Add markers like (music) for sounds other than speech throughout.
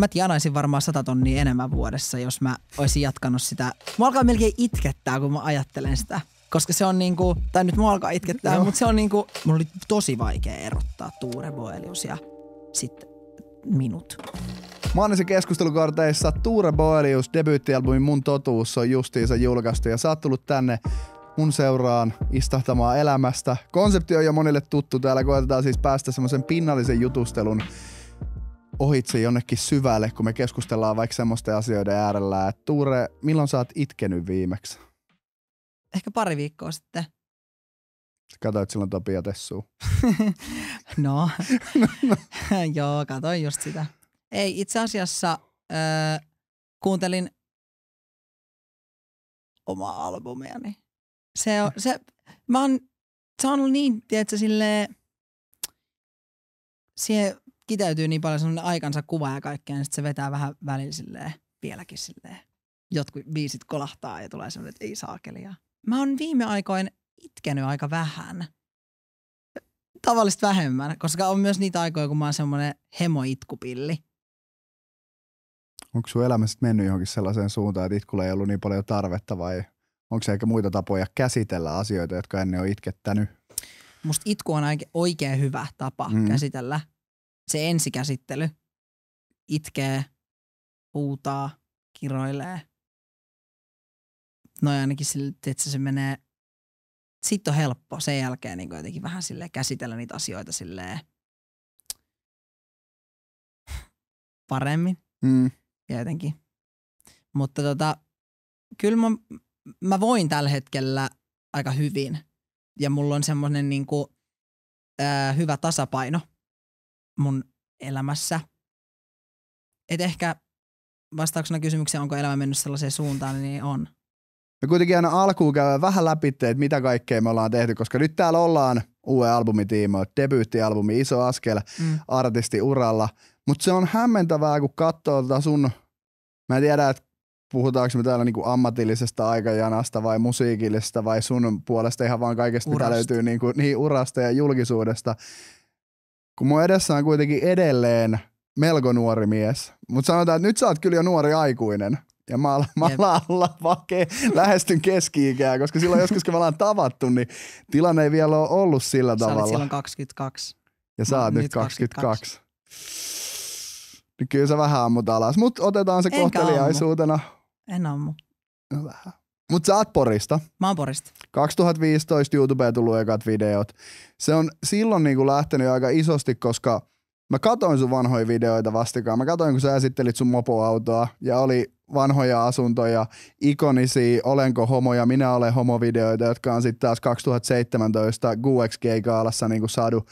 Mä tienaisin varmaan 100 tonnia enemmän vuodessa, jos mä olisin jatkanut sitä. Mua alkaa melkein itkettää, kun mä ajattelen sitä. Koska se on niinku, tai nyt mua alkaa itkettää, mutta se on niinku, mulla oli tosi vaikea erottaa Tuure Boelius ja sitten minut. Mannisen keskustelukorteissa Tuure Boelius debyyttialbumin Mun totuus on justiinsa julkaistu ja sä oot tullut tänne mun seuraan istahtamaan elämästä. Konsepti on jo monille tuttu täällä, koetetaan siis päästä semmoisen pinnallisen jutustelun ohitse jonnekin syvälle, kun me keskustellaan vaikka semmoisten asioiden äärellä, että Tuure, milloin sä oot itkenyt viimeksi? Ehkä pari viikkoa sitten. Katoit silloin Topia Tessua. (laughs) no, (laughs) no, no. (laughs) joo, katoin just sitä. Ei, itse asiassa öö, kuuntelin omaa albumiani. Se on, se, mä oon, se on ollut niin, tiedätkö, silleen, siihen kiteytyy niin paljon sellainen aikansa kuva ja kaikkea, niin se vetää vähän välillä silleen, vieläkin silleen. Jotkut biisit kolahtaa ja tulee sellainen, että ei saakelia. Mä oon viime aikoin itkenyt aika vähän. Tavallista vähemmän, koska on myös niitä aikoja, kun mä oon semmoinen hemoitkupilli. Onko sun elämässä mennyt johonkin sellaiseen suuntaan, että itkulla ei ollut niin paljon tarvetta vai onko se ehkä muita tapoja käsitellä asioita, jotka ennen on itkettänyt? Musta itku on oikein hyvä tapa mm. käsitellä se ensikäsittely itkee, huutaa, kiroilee. No ainakin sille, että se menee, sit on helppo sen jälkeen niin jotenkin vähän sille käsitellä niitä asioita sille paremmin mm. ja jotenkin. Mutta tota, kyllä mä, mä voin tällä hetkellä aika hyvin ja mulla on semmoinen niin kuin, ää, hyvä tasapaino mun elämässä. Et ehkä vastauksena kysymykseen, onko elämä mennyt sellaiseen suuntaan, niin on. Me kuitenkin aina alkuun käydään vähän läpi, että mitä kaikkea me ollaan tehty, koska nyt täällä ollaan uuden albumitiimo, debyyttialbumi, iso askel mm. artisti uralla. Mutta se on hämmentävää, kun katsoo tota sun, mä en tiedä, että puhutaanko me täällä niinku ammatillisesta aikajanasta vai musiikillisesta vai sun puolesta ihan vaan kaikesta, urasta. mitä löytyy niinku, niin urasta ja julkisuudesta kun mun edessä on kuitenkin edelleen melko nuori mies. Mutta sanotaan, että nyt sä oot kyllä jo nuori aikuinen. Ja mä, ala, mä vake, lähestyn keski koska silloin joskus kun me ollaan tavattu, niin tilanne ei vielä ole ollut sillä sä tavalla. Sä silloin 22. Ja sä no, oot nyt, nyt 22. 22. Nyt kyllä sä vähän ammut alas, mutta otetaan se Enkä kohteliaisuutena. Ammu. En ammu. No vähän. Mut sä oot Porista. Mä oon Porista. 2015 YouTubeen tullut ekat videot. Se on silloin niinku lähtenyt aika isosti, koska mä katoin sun vanhoja videoita vastikaan. Mä katoin, kun sä esittelit sun mopoautoa ja oli vanhoja asuntoja, ikonisia Olenko homo ja Minä olen homo-videoita, jotka on sitten taas 2017 GXG-kaalassa niinku saadu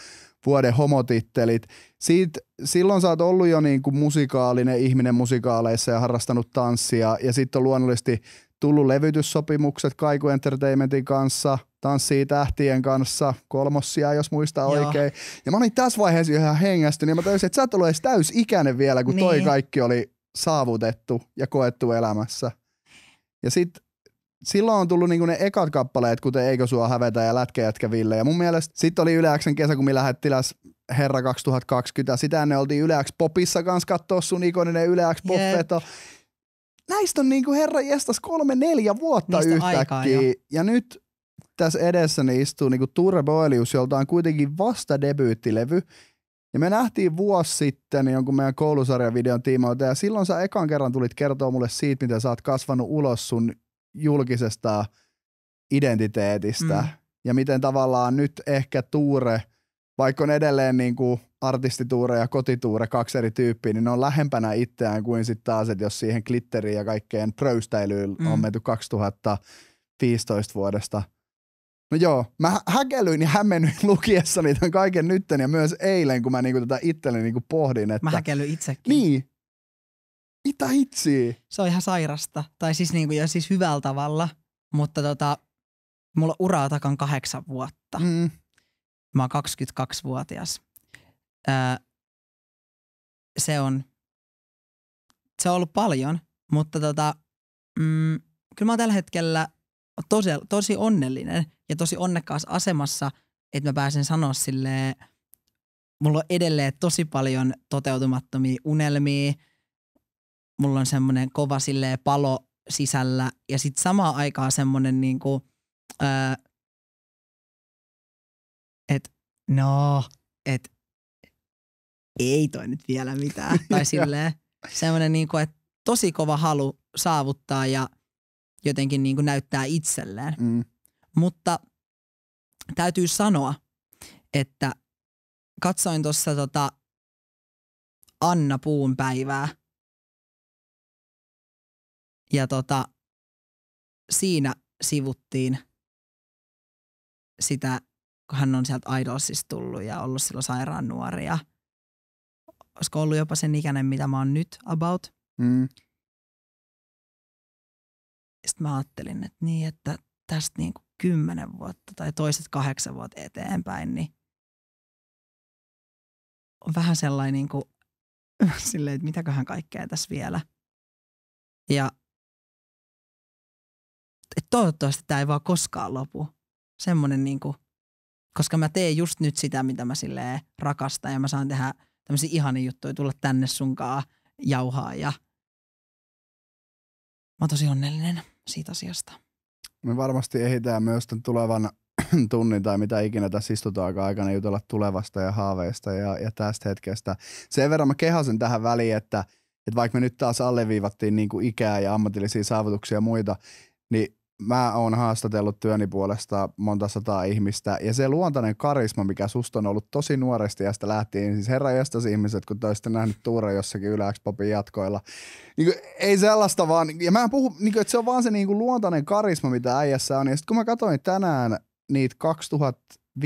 vuoden homotittelit. Siit, silloin sä oot ollut jo niinku musikaalinen ihminen musikaaleissa ja harrastanut tanssia ja sitten on luonnollisesti tullut levytyssopimukset Kaiku Entertainmentin kanssa, Tanssii tähtien kanssa, kolmossia jos muistaa Joo. oikein. Ja mä olin tässä vaiheessa ihan hengästynyt ja mä tajusin, että sä et ollut edes täysikäinen vielä, kun niin. toi kaikki oli saavutettu ja koettu elämässä. Ja sitten silloin on tullut niinku ne ekat kappaleet, kuten Eikö sua hävetä ja Lätkäjätkä Ville. Ja mun mielestä sitten oli Yle kesä, kun me lähettiläs Herra 2020. Sitä ne oltiin Yle X Popissa kanssa katsoa sun ikoninen Yle X Yep näistä on niinku herra jestas kolme neljä vuotta Niistä yhtäkkiä. ja nyt tässä edessäni niin istuu niinku Ture Boelius, jolta on kuitenkin vasta debyyttilevy. Ja me nähtiin vuosi sitten jonkun meidän koulusarjavideon tiimoilta ja silloin sä ekan kerran tulit kertoa mulle siitä, miten sä oot kasvanut ulos sun julkisesta identiteetistä. Mm. Ja miten tavallaan nyt ehkä Tuure – vaikka on edelleen niin kuin artistituure ja kotituure, kaksi eri tyyppiä, niin ne on lähempänä itseään kuin sitten taas, että jos siihen klitteriin ja kaikkeen pröystäilyyn mm. on menty 2015 vuodesta. No joo, mä häkellyin ja hämmennyin (laughs) lukiessani tämän kaiken nytten ja myös eilen, kun mä niinku tätä itselleni niinku pohdin. Että, mä häkellyin itsekin. Niin. Mitä itsi? Se on ihan sairasta. Tai siis, niinku, jo siis hyvällä tavalla, mutta tota, mulla uraa takan kahdeksan vuotta. Mm Mä oon 22-vuotias. Öö, se on, se on ollut paljon, mutta tota, mm, kyllä mä oon tällä hetkellä tosi, tosi onnellinen ja tosi onnekkaassa asemassa, että mä pääsen sanoa sille, mulla on edelleen tosi paljon toteutumattomia unelmia. Mulla on semmoinen kova sille palo sisällä ja sitten samaan aikaan semmoinen niinku, öö, että no, että ei toi nyt vielä mitään. (laughs) tai silleen (laughs) semmoinen, niin kuin, että tosi kova halu saavuttaa ja jotenkin niinku näyttää itselleen. Mm. Mutta täytyy sanoa, että katsoin tuossa tota Anna Puun päivää. Ja tota, siinä sivuttiin sitä kun hän on sieltä Idolsista tullut ja ollut silloin sairaan nuoria. Olisiko ollut jopa sen ikäinen, mitä mä oon nyt about. Mm. Sitten mä ajattelin, että niin, että tästä niin kuin kymmenen vuotta tai toiset kahdeksan vuotta eteenpäin, niin on vähän sellainen niin kuin, (laughs) silleen, että mitäköhän kaikkea tässä vielä. Ja että toivottavasti tämä ei vaan koskaan lopu. Semmoinen niin kuin, koska mä teen just nyt sitä, mitä mä silleen rakastan ja mä saan tehdä tämmöisiä ihania juttuja, tulla tänne sunkaan jauhaa ja mä oon tosi onnellinen siitä asiasta. Me varmasti ehditään myös tämän tulevan (clears throat) tunnin tai mitä ikinä tässä istutaan aikana jutella tulevasta ja haaveista ja, ja tästä hetkestä. Sen verran mä kehasen tähän väliin, että, että vaikka me nyt taas alleviivattiin niin kuin ikää ja ammatillisia saavutuksia ja muita, niin mä oon haastatellut työni puolesta monta sataa ihmistä, ja se luontainen karisma, mikä susta on ollut tosi nuoresti ja sitä lähtien, siis herra ihmiset, kun te olisitte nähnyt Tuure jossakin Yle popin jatkoilla, niin kuin, ei sellaista vaan, ja mä puhun, niin kuin, että se on vaan se niin kuin, luontainen karisma, mitä äijässä on, ja sitten kun mä katsoin tänään niitä 2015-16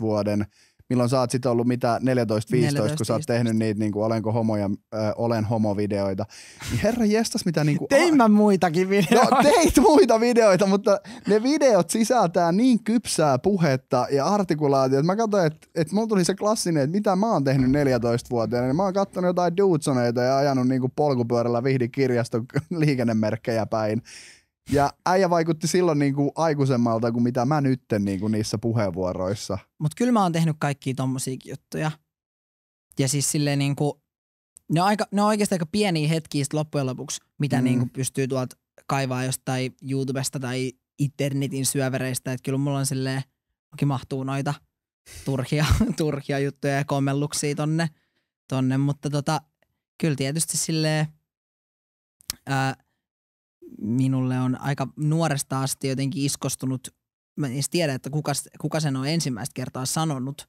vuoden milloin sä oot sit ollut mitä 14-15, 14, kun sä oot tehnyt niitä niin kuin, olenko homoja, ö, olen homo videoita. Niin herra jestas, mitä niin kuin, (laughs) Tein mä muitakin videoita. No, teit muita videoita, mutta ne videot sisältää niin kypsää puhetta ja artikulaatiota. Mä katsoin, että et mulla tuli se klassinen, että mitä mä oon tehnyt 14-vuotiaana. Niin mä oon kattonut jotain dudesoneita ja ajanut niin kuin polkupyörällä vihdi kirjaston (laughs) liikennemerkkejä päin. Ja äijä vaikutti silloin niin kuin aikuisemmalta kuin mitä mä nytten niin kuin niissä puheenvuoroissa. Mutta kyllä mä oon tehnyt kaikkia tommosia juttuja. Ja siis silleen niin kuin, ne on, aika, ne on oikeastaan aika pieniä hetkiä sit loppujen lopuksi, mitä mm. niin kuin pystyy tuolta kaivaa jostain YouTubesta tai internetin syövereistä. Että kyllä mulla on silleen, onkin mahtuu noita turhia, (laughs) turhia juttuja ja kommelluksia tonne, tonne. mutta tota, kyllä tietysti silleen, ää, minulle on aika nuoresta asti jotenkin iskostunut. Mä en edes tiedä, että kuka, kuka sen on ensimmäistä kertaa sanonut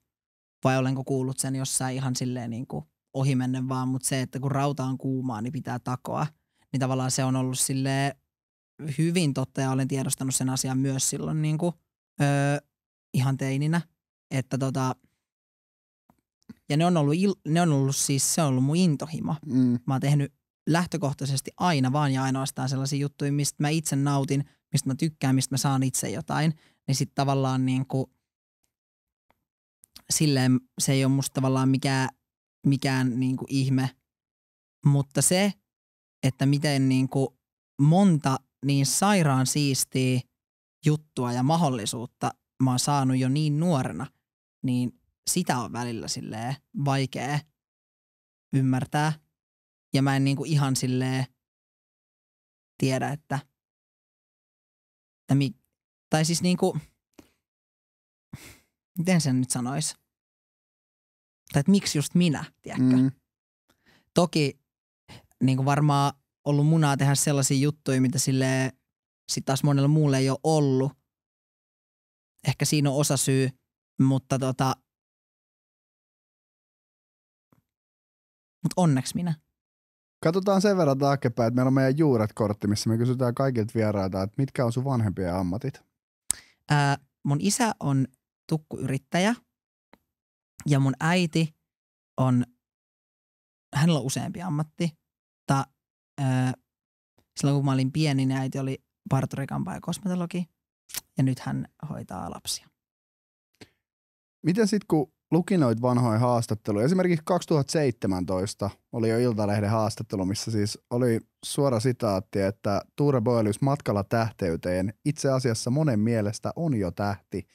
vai olenko kuullut sen jossain ihan silleen niin kuin ohimennen vaan, mutta se, että kun rauta on kuumaa, niin pitää takoa. Niin tavallaan se on ollut sille hyvin totta ja olen tiedostanut sen asian myös silloin niin kuin, öö, ihan teininä. Että tota, ja ne on ollut, il, ne on ollut siis, se on ollut mun intohimo. Mm. Mä oon tehnyt lähtökohtaisesti aina vaan ja ainoastaan sellaisia juttuja, mistä mä itse nautin, mistä mä tykkään, mistä mä saan itse jotain, niin sitten tavallaan niin kuin, silleen se ei ole musta tavallaan mikään, mikään niin kuin ihme, mutta se, että miten niin kuin monta niin sairaan siistiä juttua ja mahdollisuutta mä oon saanut jo niin nuorena, niin sitä on välillä silleen vaikea ymmärtää ja mä en niinku ihan silleen tiedä, että, että mi, tai siis niinku, miten sen nyt sanois? Tai että miksi just minä, tiedätkö? Mm. Toki kuin niinku varmaan ollut munaa tehdä sellaisia juttuja, mitä sille sit taas monella muulle ei ole ollut. Ehkä siinä on osa syy, mutta tota, mut onneksi minä. Katsotaan sen verran taaksepäin, että meillä on meidän Juuret-kortti, missä me kysytään kaikilta vierailta, että mitkä on sun vanhempien ammatit? Ää, mun isä on tukkuyrittäjä ja mun äiti on, hänellä on useampi ammatti. Ta, ää, silloin kun mä olin pieni, niin äiti oli parturikampaa ja kosmetologi ja nyt hän hoitaa lapsia. Miten sitten kun luki noita vanhoja haastatteluja. Esimerkiksi 2017 oli jo Iltalehden haastattelu, missä siis oli suora sitaatti, että Tuure Boelius matkalla tähteyteen itse asiassa monen mielestä on jo tähti.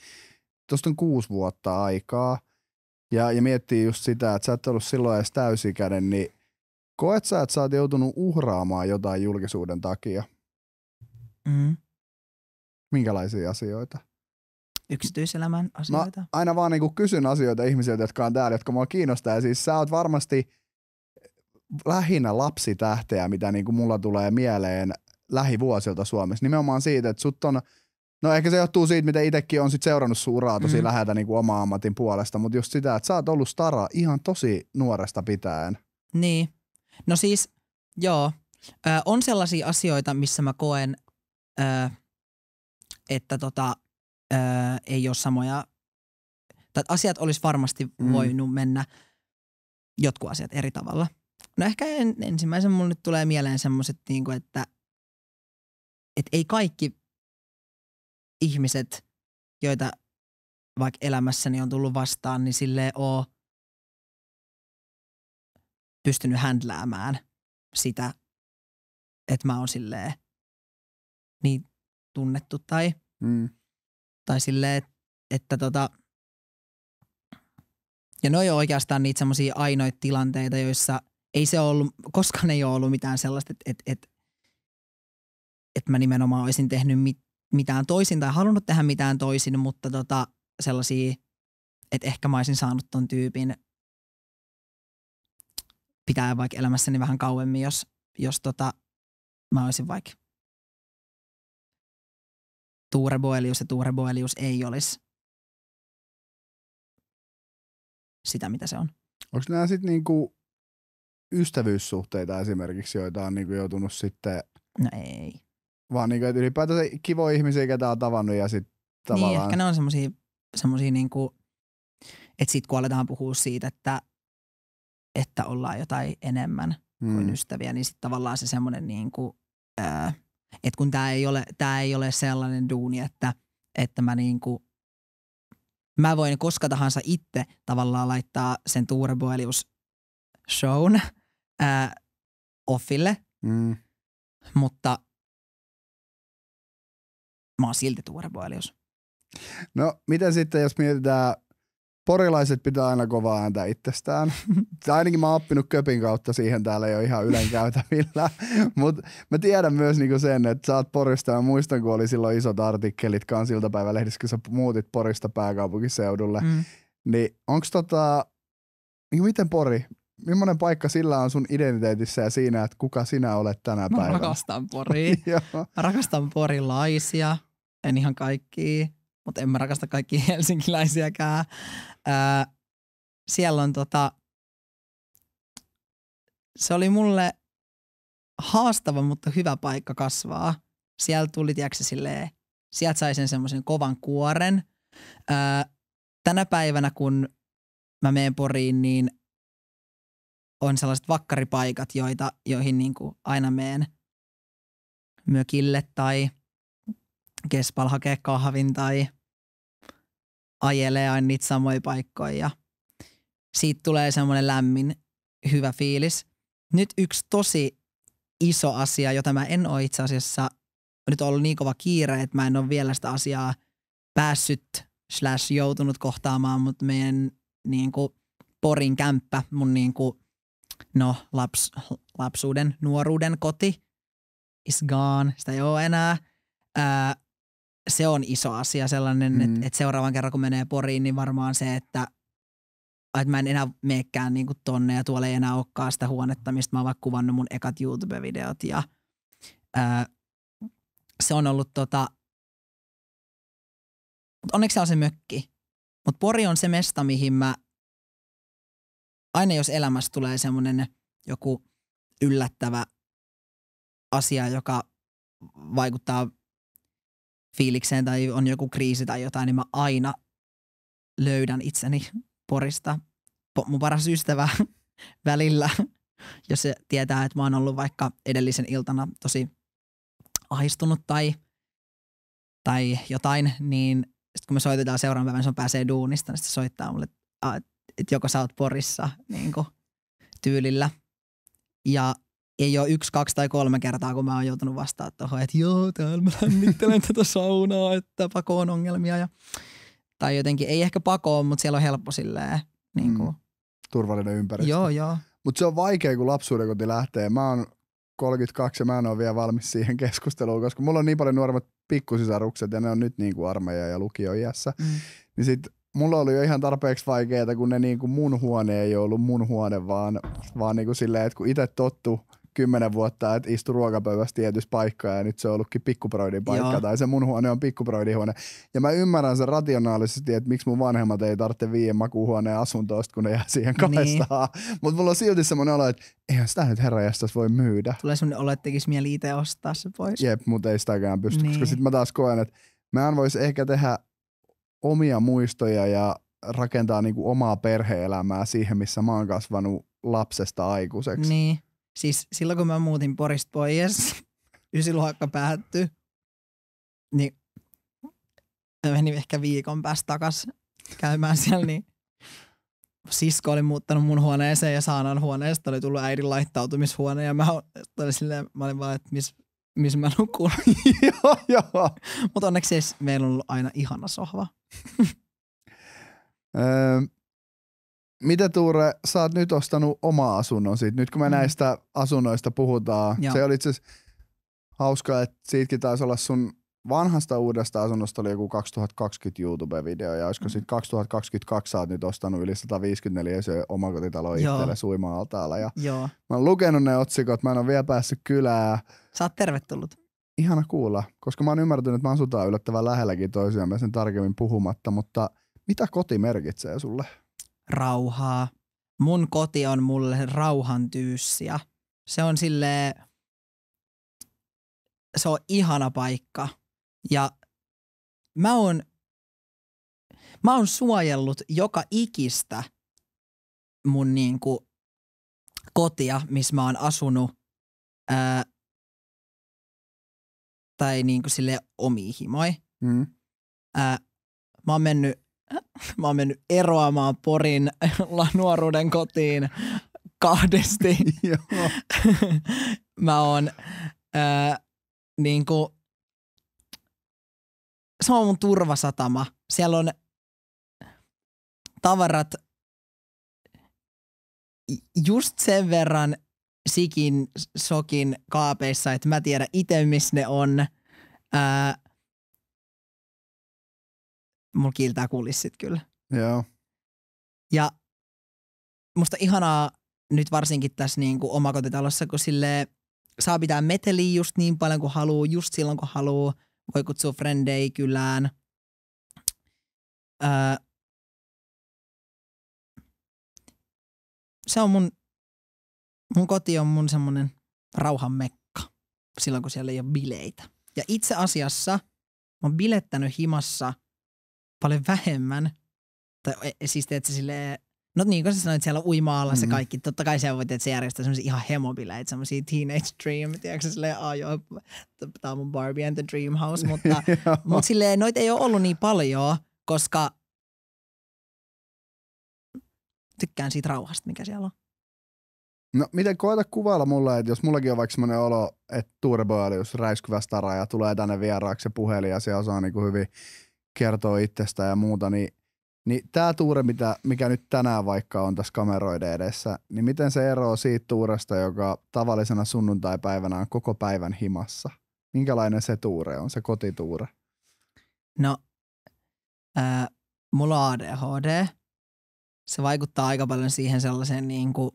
Tuosta on kuusi vuotta aikaa. Ja, ja miettii just sitä, että sä et ollut silloin edes täysikäinen, niin koet sä, että sä oot joutunut uhraamaan jotain julkisuuden takia? Mm. Minkälaisia asioita? yksityiselämän asioita? Mä aina vaan niinku kysyn asioita ihmisiltä, jotka on täällä, jotka mua kiinnostaa. Ja siis sä oot varmasti lähinnä lapsitähteä, mitä niinku mulla tulee mieleen lähivuosilta Suomessa. Nimenomaan siitä, että sut on No ehkä se johtuu siitä, mitä itsekin on sit seurannut suuraa, tosi mm. Mm-hmm. läheltä niin kuin oma ammatin puolesta, mutta just sitä, että sä oot ollut stara ihan tosi nuoresta pitäen. Niin. No siis, joo. Ö, on sellaisia asioita, missä mä koen, ö, että tota, öö, ei ole samoja, tai asiat olisi varmasti mm. voinut mennä jotkut asiat eri tavalla. No ehkä en, ensimmäisen mun nyt tulee mieleen semmoiset, niin kuin, että, että ei kaikki ihmiset, joita vaikka elämässäni on tullut vastaan, niin sille oo pystynyt händläämään sitä, että mä oon silleen niin tunnettu tai mm. Tai sille, että, tota, ja ne on oikeastaan niitä semmoisia ainoita tilanteita, joissa ei se ollut, koskaan ei ole ollut mitään sellaista, että, että, että, et mä nimenomaan olisin tehnyt mit, mitään toisin tai halunnut tehdä mitään toisin, mutta tota, sellaisia, että ehkä mä olisin saanut ton tyypin pitää vaikka elämässäni vähän kauemmin, jos, jos tota, mä olisin vaikka Tuure Boelius ja Tuure Boelius ei olisi sitä, mitä se on. Onko nämä sitten niinku ystävyyssuhteita esimerkiksi, joita on niinku joutunut sitten... No ei. Vaan niinku, ylipäätään kivo ihmisiä, ketä on tavannut ja sitten tavallaan... Niin, ehkä ne on semmoisia, semmosia niinku, että sitten kun aletaan puhua siitä, että, että ollaan jotain enemmän – kuin hmm. ystäviä, niin sitten tavallaan se semmoinen niin kuin, et kun tämä ei, ole, tää ei ole sellainen duuni, että, että mä niinku, mä voin koska tahansa itse tavallaan laittaa sen Tuure Boelius shown ää, offille, mm. mutta mä oon silti Tuure Boelius. No, mitä sitten, jos mietitään porilaiset pitää aina kovaa ääntä itsestään. (laughs) Tai ainakin mä oon oppinut köpin kautta siihen täällä jo ihan ylen käytävillä. (laughs) Mutta mä tiedän myös niinku sen, että sä oot Porista ja muistan, kun oli silloin isot artikkelit kansiltapäivälehdissä, kun sä muutit Porista pääkaupunkiseudulle. Mm. Niin onks tota, niin miten Pori, millainen paikka sillä on sun identiteetissä ja siinä, että kuka sinä olet tänä mä päivänä? (laughs) Mä rakastan Poria. rakastan porilaisia, en ihan kaikkia mutta en mä rakasta kaikki (laughs) helsinkiläisiäkään. Ää, siellä on tota, se oli mulle haastava, mutta hyvä paikka kasvaa. Siellä tuli, tiedätkö, silleen, sieltä sai sen semmoisen kovan kuoren. Ää, tänä päivänä, kun mä meen Poriin, niin on sellaiset vakkaripaikat, joita, joihin niin kuin aina meen mökille tai kespal hakee kahvin tai ajelee aina niitä samoja paikkoja ja siitä tulee semmoinen lämmin, hyvä fiilis. Nyt yksi tosi iso asia, jota mä en ole itse asiassa, nyt on ollut niin kova kiire, että mä en ole vielä sitä asiaa päässyt slash joutunut kohtaamaan, mutta meidän niin kuin, Porin kämppä, mun niin kuin, no, laps, lapsuuden, nuoruuden koti is gone. Sitä ei ole enää. Ää, se on iso asia sellainen, mm. että et seuraavan kerran kun menee Poriin, niin varmaan se, että että mä en enää meekään niinku tonne ja tuolla ei enää olekaan sitä huonetta, mistä mä oon vaikka kuvannut mun ekat YouTube-videot. Ja, ää, se on ollut tota, Mut onneksi se on se mökki. Mutta Pori on se mesta, mihin mä, aina jos elämässä tulee semmoinen joku yllättävä asia, joka vaikuttaa fiilikseen tai on joku kriisi tai jotain, niin mä aina löydän itseni Porista. Mun paras ystävä (laughs) välillä, jos se tietää, että mä oon ollut vaikka edellisen iltana tosi ahistunut tai, tai jotain, niin sitten kun me soitetaan seuraavan päivän, se on pääsee duunista, niin se soittaa mulle, että joko sä oot Porissa niin kuin, tyylillä. Ja ei ole yksi, kaksi tai kolme kertaa, kun mä oon joutunut vastaan tuohon, että joo, täällä mä lämmittelen tätä saunaa, että pakoon ongelmia. Ja, tai jotenkin, ei ehkä pakoon, mutta siellä on helppo silleen. Niin kuin. Mm, turvallinen ympäristö. Joo, joo. Mutta se on vaikea, kun koti lähtee. Mä oon 32 ja mä en ole vielä valmis siihen keskusteluun, koska mulla on niin paljon nuoremmat pikkusisarukset ja ne on nyt niin kuin armeija ja iässä. Mm. Niin sit mulla oli jo ihan tarpeeksi vaikeaa, kun ne niin kuin mun huone ei ollut mun huone, vaan, vaan niin kuin silleen, että kun itse tottu kymmenen vuotta, että istu ruokapöydässä tietyssä paikkaa ja nyt se on ollutkin pikkuproidin paikka Joo. tai se mun huone on pikkuproidin huone. Ja mä ymmärrän sen rationaalisesti, että miksi mun vanhemmat ei tarvitse viien makuuhuoneen asuntoista, kun ne jää siihen kahdestaan. Niin. Mutta mulla on silti semmoinen olo, että eihän sitä nyt herrajastas voi myydä. Tulee semmoinen olo, että tekisi mieli itse ostaa se pois. Jep, mutta ei sitäkään pysty, niin. koska sitten mä taas koen, että mä en voisi ehkä tehdä omia muistoja ja rakentaa niinku omaa perhe-elämää siihen, missä mä oon kasvanut lapsesta aikuiseksi. Niin. Siis silloin kun mä muutin Porista pois, (laughs) ysiluokka päättyi, niin mä menin ehkä viikon päästä takas käymään siellä, niin sisko oli muuttanut mun huoneeseen ja Saanan huoneesta oli tullut äidin laittautumishuone ja mä olin, silleen, mä olin vaan, että missä mis mä nukun. (laughs) joo, joo. Mutta onneksi siis meillä on ollut aina ihana sohva. Öö, mitä Tuure, sä oot nyt ostanut oma asunnon siitä, nyt kun me mm. näistä asunnoista puhutaan. Joo. Se oli itse hauska, että siitäkin taisi olla sun vanhasta uudesta asunnosta oli joku 2020 YouTube-video, ja olisiko mm. sitten 2022 sä oot nyt ostanut yli 154 omakotitalo itselle suima-altaalla. Ja Joo. Mä oon lukenut ne otsikot, mä en ole vielä päässyt kylään. Sä oot tervetullut. Ihana kuulla, koska mä oon ymmärtänyt, että me asutaan yllättävän lähelläkin toisiamme sen tarkemmin puhumatta, mutta mitä koti merkitsee sulle? rauhaa. Mun koti on mulle rauhan tyyssiä. Se on sille se on ihana paikka. Ja mä oon, mä oon suojellut joka ikistä mun niinku kotia, missä mä oon asunut. Ää, tai niinku sille omiin himoihin. Mm. mä oon mennyt Mä oon mennyt eroamaan Porin (laughs) nuoruuden kotiin kahdesti. (laughs) (laughs) mä oon äh, niin kuin, se on mun turvasatama. Siellä on tavarat just sen verran sikin sokin kaapeissa, että mä tiedän itse, missä ne on. Äh, mulla kiiltää kulissit kyllä. Joo. Ja musta ihanaa nyt varsinkin tässä niin kuin omakotitalossa, kun sille saa pitää meteliä just niin paljon kuin haluaa, just silloin kun haluaa. Voi kutsua frendei kylään. Öö, se on mun, mun koti on mun semmonen rauhan mekka silloin, kun siellä ei ole bileitä. Ja itse asiassa mä oon bilettänyt himassa – paljon vähemmän. Tai e, e, siis teet sille No niin kuin sä sanoit, siellä uimaalla se mm-hmm. kaikki. Mm. Totta kai siellä voi se järjestää semmoisia ihan hemobileitä, semmoisia teenage dream, tiedätkö silleen, ah joo, tää on mun Barbie and the Dream House, (laughs) mutta, mut silleen noita ei ole ollut niin paljon, koska tykkään siitä rauhasta, mikä siellä on. No miten koeta kuvailla mulle, että jos mullakin on vaikka semmoinen olo, että Tuure Boilius räiskyvä stara ja tulee tänne vieraaksi ja puhelin ja se osaa kuin niinku hyvin kertoo itsestä ja muuta, niin, niin tämä tuure, mitä, mikä nyt tänään vaikka on tässä kameroiden edessä, niin miten se eroaa siitä tuuresta, joka tavallisena sunnuntaipäivänä on koko päivän himassa? Minkälainen se tuure on, se kotituure? No, ää, mulla on ADHD. Se vaikuttaa aika paljon siihen sellaiseen niin kuin,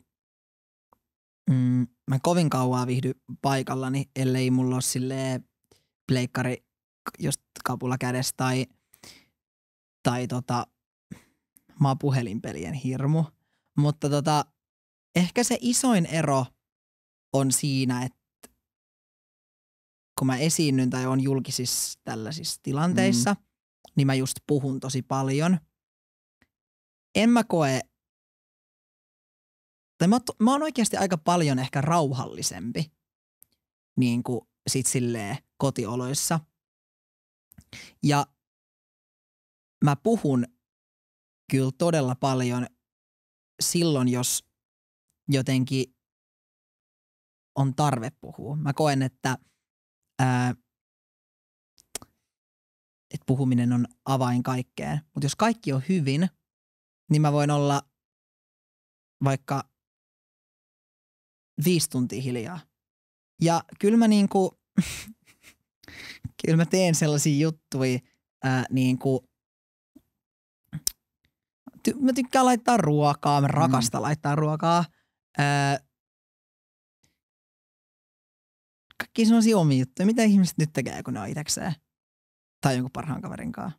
mm, mä kovin kauaa viihdy paikallani, ellei mulla ole silleen pleikkari just kapula kädessä tai – tai tota, mä oon puhelinpelien hirmu. Mutta tota, ehkä se isoin ero on siinä, että kun mä esiinnyn tai on julkisissa tällaisissa tilanteissa, mm. niin mä just puhun tosi paljon. En mä koe, tai mä, mä oon oikeasti aika paljon ehkä rauhallisempi niin kuin sit silleen kotioloissa. Ja mä puhun kyllä todella paljon silloin, jos jotenkin on tarve puhua. Mä koen, että, ää, että puhuminen on avain kaikkeen. Mutta jos kaikki on hyvin, niin mä voin olla vaikka viisi tuntia hiljaa. Ja kyllä mä niinku, (laughs) kyllä mä teen sellaisia juttuja, ää, niinku, ty- mä tykkään laittaa ruokaa, mä rakastan mm. laittaa ruokaa. Öö, kaikki sellaisia omia juttuja, mitä ihmiset nyt tekee, kun ne on itsekseen. Tai jonkun parhaan kaverin kanssa.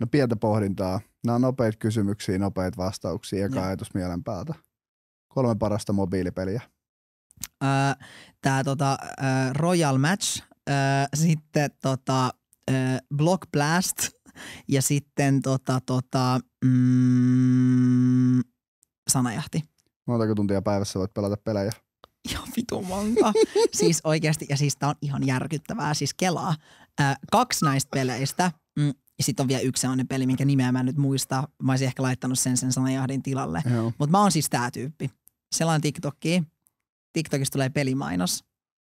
No pientä pohdintaa. Nämä on nopeita kysymyksiä, nopeita vastauksia ja ajatus mielen päältä. Kolme parasta mobiilipeliä. Öö, Tämä tota, Royal Match, sitten tota, Block Blast – ja sitten tota, tota, mm, sanajahti. Montako tuntia päivässä voit pelata pelejä? Ihan vitu monta. (laughs) siis oikeasti, ja siis tää on ihan järkyttävää. Siis kelaa. Äh, kaksi näistä peleistä, mm, ja sitten on vielä yksi sellainen peli, minkä nimeä mä en nyt muista. Mä olisin ehkä laittanut sen sen sanajahdin tilalle. Mutta mä oon siis tää tyyppi. Selaan tiktokki TikTokista tulee pelimainos.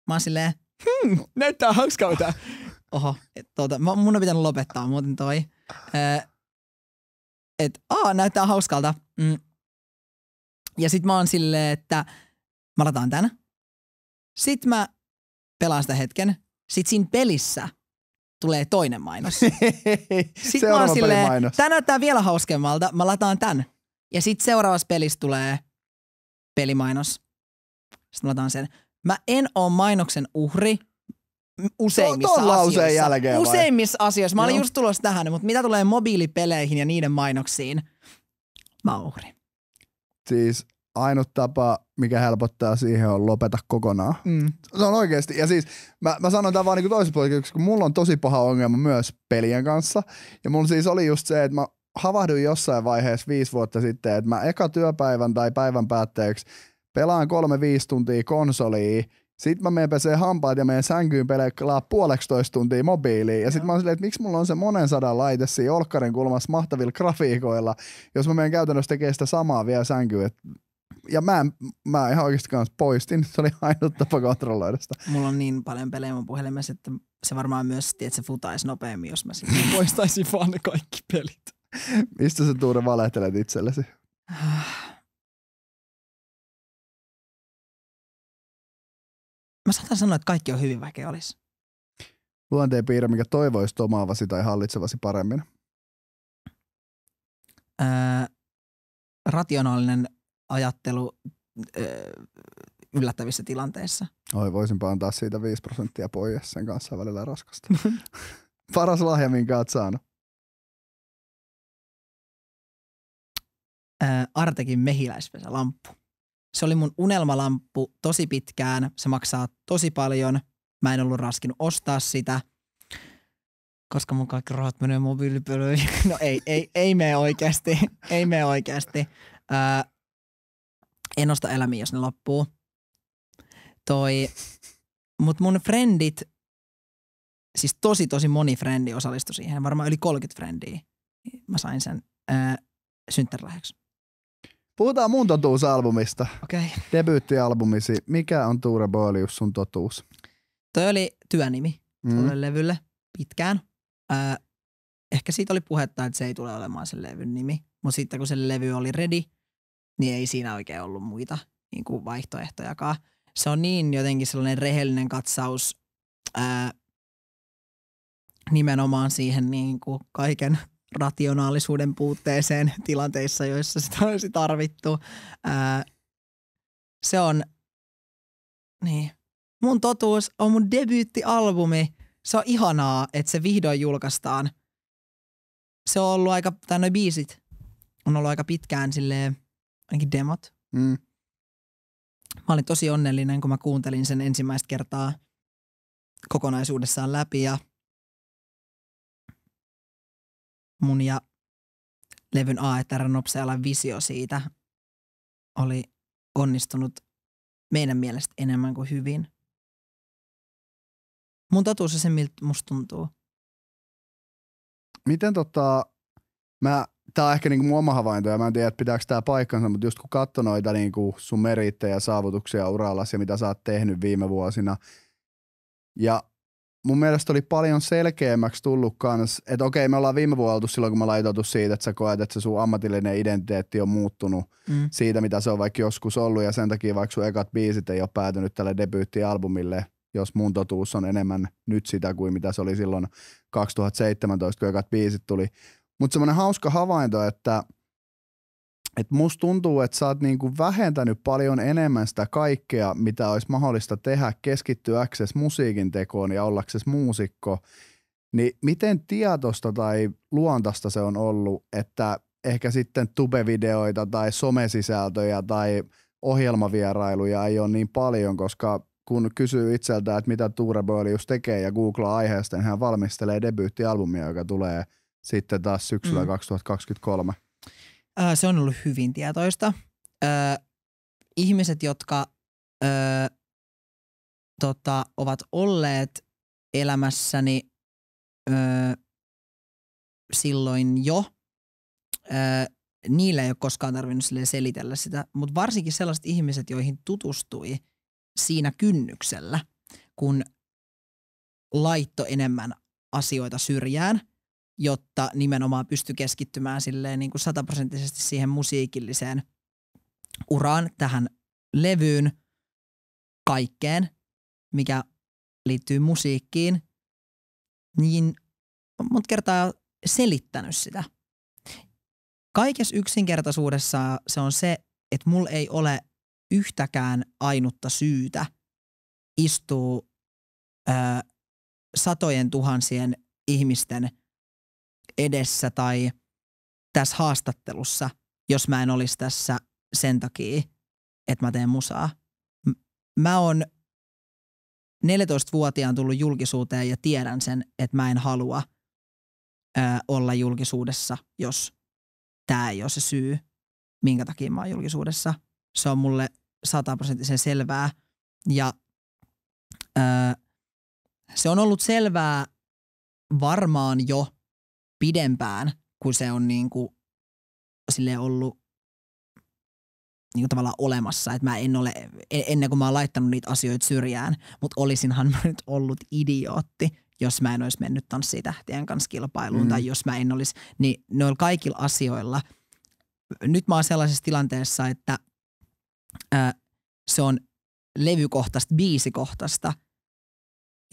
Mä oon silleen, hmm, no. näyttää hauskalta. (laughs) oho, tuota, mun on pitänyt lopettaa muuten toi. et, aa, näyttää hauskalta. Mm. Ja sit mä oon silleen, että mä lataan tän. Sit mä pelaan sitä hetken. Sit siinä pelissä tulee toinen mainos. (laughs) Sit mä oon silleen, mainos. tää näyttää vielä hauskemmalta, mä lataan tän. Ja sit seuraavassa pelissä tulee pelimainos. Sitten mä lataan sen. Mä en oo mainoksen uhri, useimmissa no, asioissa. Jälkeen, vai? useimmissa asioissa. Mä olin no. just tulossa tähän, mutta mitä tulee mobiilipeleihin ja niiden mainoksiin? Mauri. Siis ainut tapa, mikä helpottaa siihen, on lopeta kokonaan. Mm. Se on oikeasti. Ja siis mä, mä sanon tämän vaan niin toisen koska kun mulla on tosi paha ongelma myös pelien kanssa. Ja mulla siis oli just se, että mä havahduin jossain vaiheessa viisi vuotta sitten, että mä eka työpäivän tai päivän päätteeksi pelaan kolme viisi tuntia konsoliin – sitten mä menen peseen hampaat ja menen sänkyyn pelaa puoleksitoista tuntia mobiiliin. Ja sitten mä oon silleen, että miksi mulla on se monen sadan laite siinä olkkarin kulmassa mahtavilla grafiikoilla, jos mä menen käytännössä tekemään sitä samaa vielä sänkyyn. Et ja mä, mä ihan oikeasti kanssa poistin. Se oli ainut tapa kontrolloida sitä. Mulla on niin paljon pelejä mun puhelimessa, että se varmaan myös, että se futaisi nopeammin, jos mä sitten poistaisin vaan ne kaikki pelit. Mistä sä Tuure valehtelet itsellesi? (sighs) Mä saatan sanoa, että kaikki on hyvin, vaikea olisi. Luonteen piirre, mikä toivoisi omaavasi tai hallitsevasi paremmin? Öö, rationaalinen ajattelu öö, yllättävissä tilanteissa. Oi, voisinpa antaa siitä 5 prosenttia pois sen kanssa välillä raskasta. (laughs) Paras lahja, minkä oot saanut? Öö, Artekin mehiläispesälamppu. Se oli mun unelmalamppu tosi pitkään. Se maksaa tosi paljon. Mä en ollut raskin ostaa sitä, koska mun kaikki rahat menee mobiilipölyyn. (laughs) No ei, ei, ei mene oikeasti. Ei mene oikeasti. Öö, en osta elämiä, jos ne loppuu. Toi, mut mun frendit, siis tosi tosi moni frendi osallistui siihen. Varmaan yli 30 frendiä mä sain sen öö, synttärilahjaksi. Puhutaan mun totuusalbumista. Okei. Okay. Debyyttialbumisi. Mikä on Tuure Boelius sun totuus? Toi oli työnimi mm. oli levylle pitkään. Öö, ehkä siitä oli puhetta, että se ei tule olemaan sen levyn nimi. Mutta sitten kun se levy oli ready, niin ei siinä oikein ollut muita niin kuin vaihtoehtojakaan. Se on niin jotenkin sellainen rehellinen katsaus ää, äh, nimenomaan siihen niin kuin kaiken rationaalisuuden puutteeseen (laughs) tilanteissa, joissa sitä olisi tarvittu. Ää, se on, niin. Mun totuus on mun debyyttialbumi. Se on ihanaa, että se vihdoin julkaistaan. Se on ollut aika, tai noi biisit on ollut aika pitkään silleen, ainakin demot. Mm. Mä olin tosi onnellinen, kun mä kuuntelin sen ensimmäistä kertaa kokonaisuudessaan läpi ja – mun ja levyn A, että nopsealan visio siitä oli onnistunut meidän mielestä enemmän kuin hyvin. Mun totuus on se, miltä musta tuntuu. Miten tota, mä, tää on ehkä niinku mun oma havainto ja mä en tiedä, että pitääkö tää paikkansa, mutta just kun katso noita niinku sun merittejä, saavutuksia urallasi ja mitä sä oot tehnyt viime vuosina, ja mun mielestä oli paljon selkeämmäksi tullut kans, että okei me ollaan viime vuonna oltu silloin, kun me laitoitu siitä, että sä koet, että se sun ammatillinen identiteetti on muuttunut mm. siitä, mitä se on vaikka joskus ollut ja sen takia vaikka sun ekat biisit ei ole päätynyt tälle debyyttialbumille, jos mun totuus on enemmän nyt sitä kuin mitä se oli silloin 2017, kun ekat biisit tuli. Mutta semmoinen hauska havainto, että – et musta tuntuu, että sä oot niinku vähentänyt paljon enemmän sitä kaikkea, mitä olisi mahdollista tehdä keskittyäksesi musiikin tekoon ja ollaksesi muusikko. Niin miten tietosta tai luontasta se on ollut, että ehkä sitten tubevideoita tai somesisältöjä tai ohjelmavierailuja ei ole niin paljon, koska kun kysyy itseltään, että mitä Tuure Boilius tekee ja googlaa aiheesta, niin hän valmistelee debyyttialbumia, joka tulee sitten taas syksyllä mm. 2023. Ö, se on ollut hyvin tietoista. Ö, ihmiset, jotka ö, tota, ovat olleet elämässäni ö, silloin jo, ö, niillä ei ole koskaan tarvinnut selitellä sitä, mutta varsinkin sellaiset ihmiset, joihin tutustui siinä kynnyksellä, kun laitto enemmän asioita syrjään – jotta nimenomaan pystyi keskittymään silleen niin kuin sataprosenttisesti siihen musiikilliseen uraan, tähän levyyn, kaikkeen, mikä liittyy musiikkiin, niin monta kertaa selittänyt sitä. Kaikessa yksinkertaisuudessa se on se, että mulla ei ole yhtäkään ainutta syytä istua ö, satojen tuhansien ihmisten – edessä tai tässä haastattelussa, jos mä en olisi tässä sen takia, että mä teen musaa. Mä oon 14-vuotiaan tullut julkisuuteen ja tiedän sen, että mä en halua ö, olla julkisuudessa, jos tämä ei ole se syy, minkä takia mä oon julkisuudessa. Se on mulle sataprosenttisen selvää. Ja ö, se on ollut selvää varmaan jo – pidempään, kun se on niin kuin, sille ollut niin kuin tavallaan olemassa, että mä en ole, e, ennen kuin mä oon laittanut niitä asioita syrjään, mutta olisinhan mä (laughs) nyt ollut idiootti, jos mä en olisi mennyt tanssitähtien kanssa kilpailuun mm. tai jos mä en olisi, niin noilla kaikilla asioilla. Nyt mä oon sellaisessa tilanteessa, että ää, se on levykohtaista, biisikohtaista,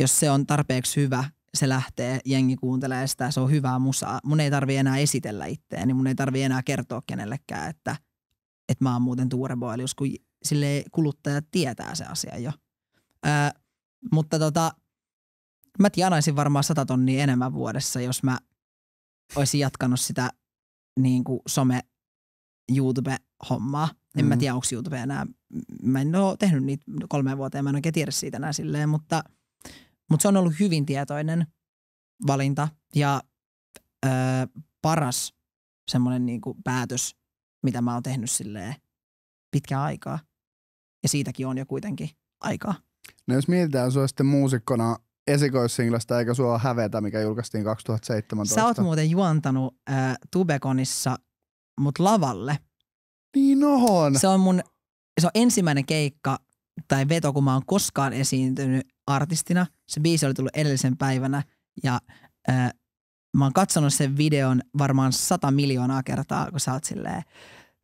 jos se on tarpeeksi hyvä, se lähtee, jengi kuuntelee sitä, se on hyvää musaa. Mun ei tarvi enää esitellä niin mun ei tarvi enää kertoa kenellekään, että, että mä oon muuten Boelius, kun sille kuluttaja tietää se asia jo. Ää, mutta tota, mä tienaisin varmaan sata tonnia enemmän vuodessa, jos mä olisin jatkanut sitä niin kuin some YouTube-hommaa. En mm. mä tiedä, onko YouTube enää, mä en ole tehnyt niitä kolmeen vuoteen, mä en oikein tiedä siitä enää silleen, mutta – mutta se on ollut hyvin tietoinen valinta ja ö, paras semmoinen niinku päätös, mitä mä oon tehnyt silleen pitkään aikaa. Ja siitäkin on jo kuitenkin aikaa. No jos mietitään sua sitten muusikkona esikoissinglasta eikä sua hävetä, mikä julkaistiin 2017. Sä oot muuten juontanut ö, Tubekonissa mut lavalle. Niin on. Se on mun se on ensimmäinen keikka tai veto, kun mä oon koskaan esiintynyt artistina – se biisi oli tullut edellisen päivänä ja äh, mä oon katsonut sen videon varmaan sata miljoonaa kertaa, kun sä oot silleen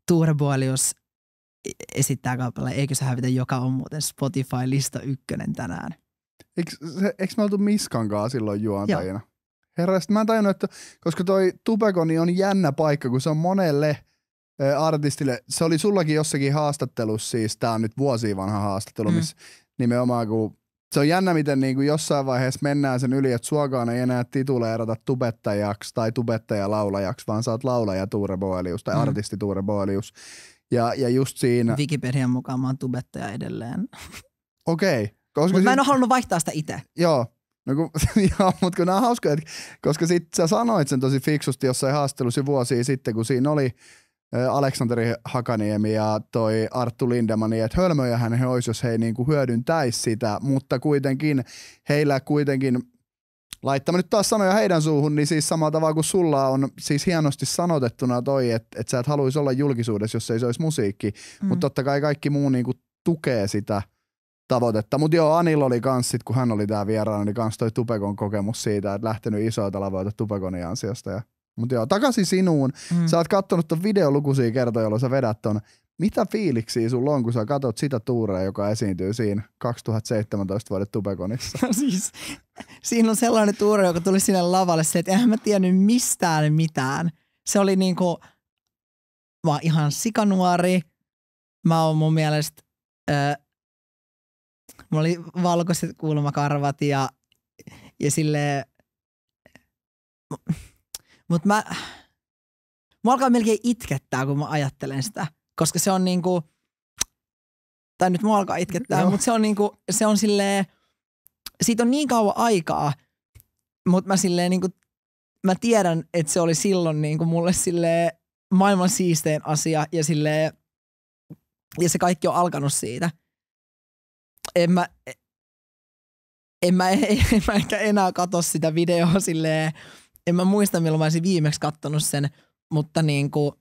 Tuurbuolius esittää kappale, eikö se hävitä, joka on muuten Spotify-lista ykkönen tänään. Eikö, se, me oltu Miskankaan silloin juontajina? Joo. Herra, mä en tajunnut, että koska toi Tubekoni on jännä paikka, kun se on monelle artistille, se oli sullakin jossakin haastattelussa, siis tää on nyt vuosi vanha haastattelu, mm. missä nimenomaan kun se on jännä, miten niin kuin jossain vaiheessa mennään sen yli, että suokaan ei enää tituleerata tubettajaksi tai tubettaja laulajaksi, vaan saat laulaja Tuure Boelius tai mm. artisti Tuure Boelius. Ja, ja just siinä... Wikipedian mukaan mä oon tubettaja edelleen. Okei. Okay. Koska mä en ole halunnut vaihtaa sitä itse. Joo, No kun, (laughs) joo, mutta kun nämä on hauskoja, koska sit sä sanoit sen tosi fiksusti jossain haastattelussa vuosia sitten, kun siinä oli Aleksanteri Hakaniemi ja toi Arttu Lindemani, niin että hölmöjähän he olisi, jos he ei kuin niinku hyödyntäisi sitä, mutta kuitenkin heillä kuitenkin laittamme nyt taas sanoja heidän suuhun, niin siis samalla tavalla kuin sulla on siis hienosti sanotettuna toi, että että sä et haluaisi olla julkisuudessa, jos ei se olisi musiikki, mm. mutta totta kai kaikki muu kuin niinku tukee sitä tavoitetta. Mutta joo, Anil oli kans sit, kun hän oli tää vieraana, niin kans toi Tupekon kokemus siitä, että lähtenyt isoilta lavoilta Tupekonin ansiosta ja mutta joo, takaisin sinuun. Mm. Sä oot kattonut ton videon lukuisia kertoja, jolloin sä vedät ton. Mitä fiiliksiä sulla on, kun sä katot sitä tuurea, joka esiintyy siinä 2017 vuoden Tubekonissa? No (laughs) siis, siinä on sellainen tuure, joka tuli sinne lavalle se, että en mä tiennyt mistään mitään. Se oli niinku, mä oon ihan sikanuori. Mä oon mun mielestä, äh, mulla oli valkoiset kulmakarvat ja, ja silleen, mutta mä, mä alkaa melkein itkettää, kun mä ajattelen sitä, koska se on niinku, tai nyt mua alkaa itkettää, no. mutta se on niinku, se on silleen, siitä on niin kauan aikaa, mutta mä silleen niinku, mä tiedän, että se oli silloin niinku mulle silleen maailman siistein asia ja silleen, ja se kaikki on alkanut siitä. En mä, en mä, (laughs) en mä ehkä enää katso sitä videoa silleen, en mä muista milloin mä olisin viimeksi kattonut sen, mutta niin kuin,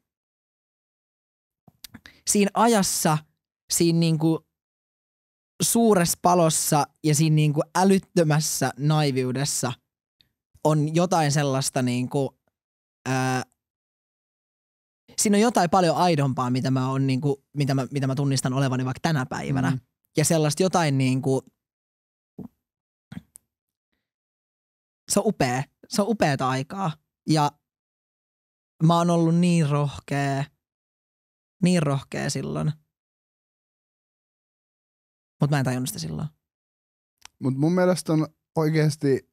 siinä ajassa, siinä niin kuin suuressa palossa ja siinä niin kuin älyttömässä naiviudessa on jotain sellaista niin kuin, ää, siinä on jotain paljon aidompaa, mitä mä, on, niin kuin, mitä mä, mitä mä tunnistan olevani vaikka tänä päivänä. Mm. Ja sellaista jotain niin kuin, se on upea se on upeata aikaa. Ja mä oon ollut niin rohkea, niin rohkea silloin. mut mä en tajunnut sitä silloin. mut mun mielestä on oikeasti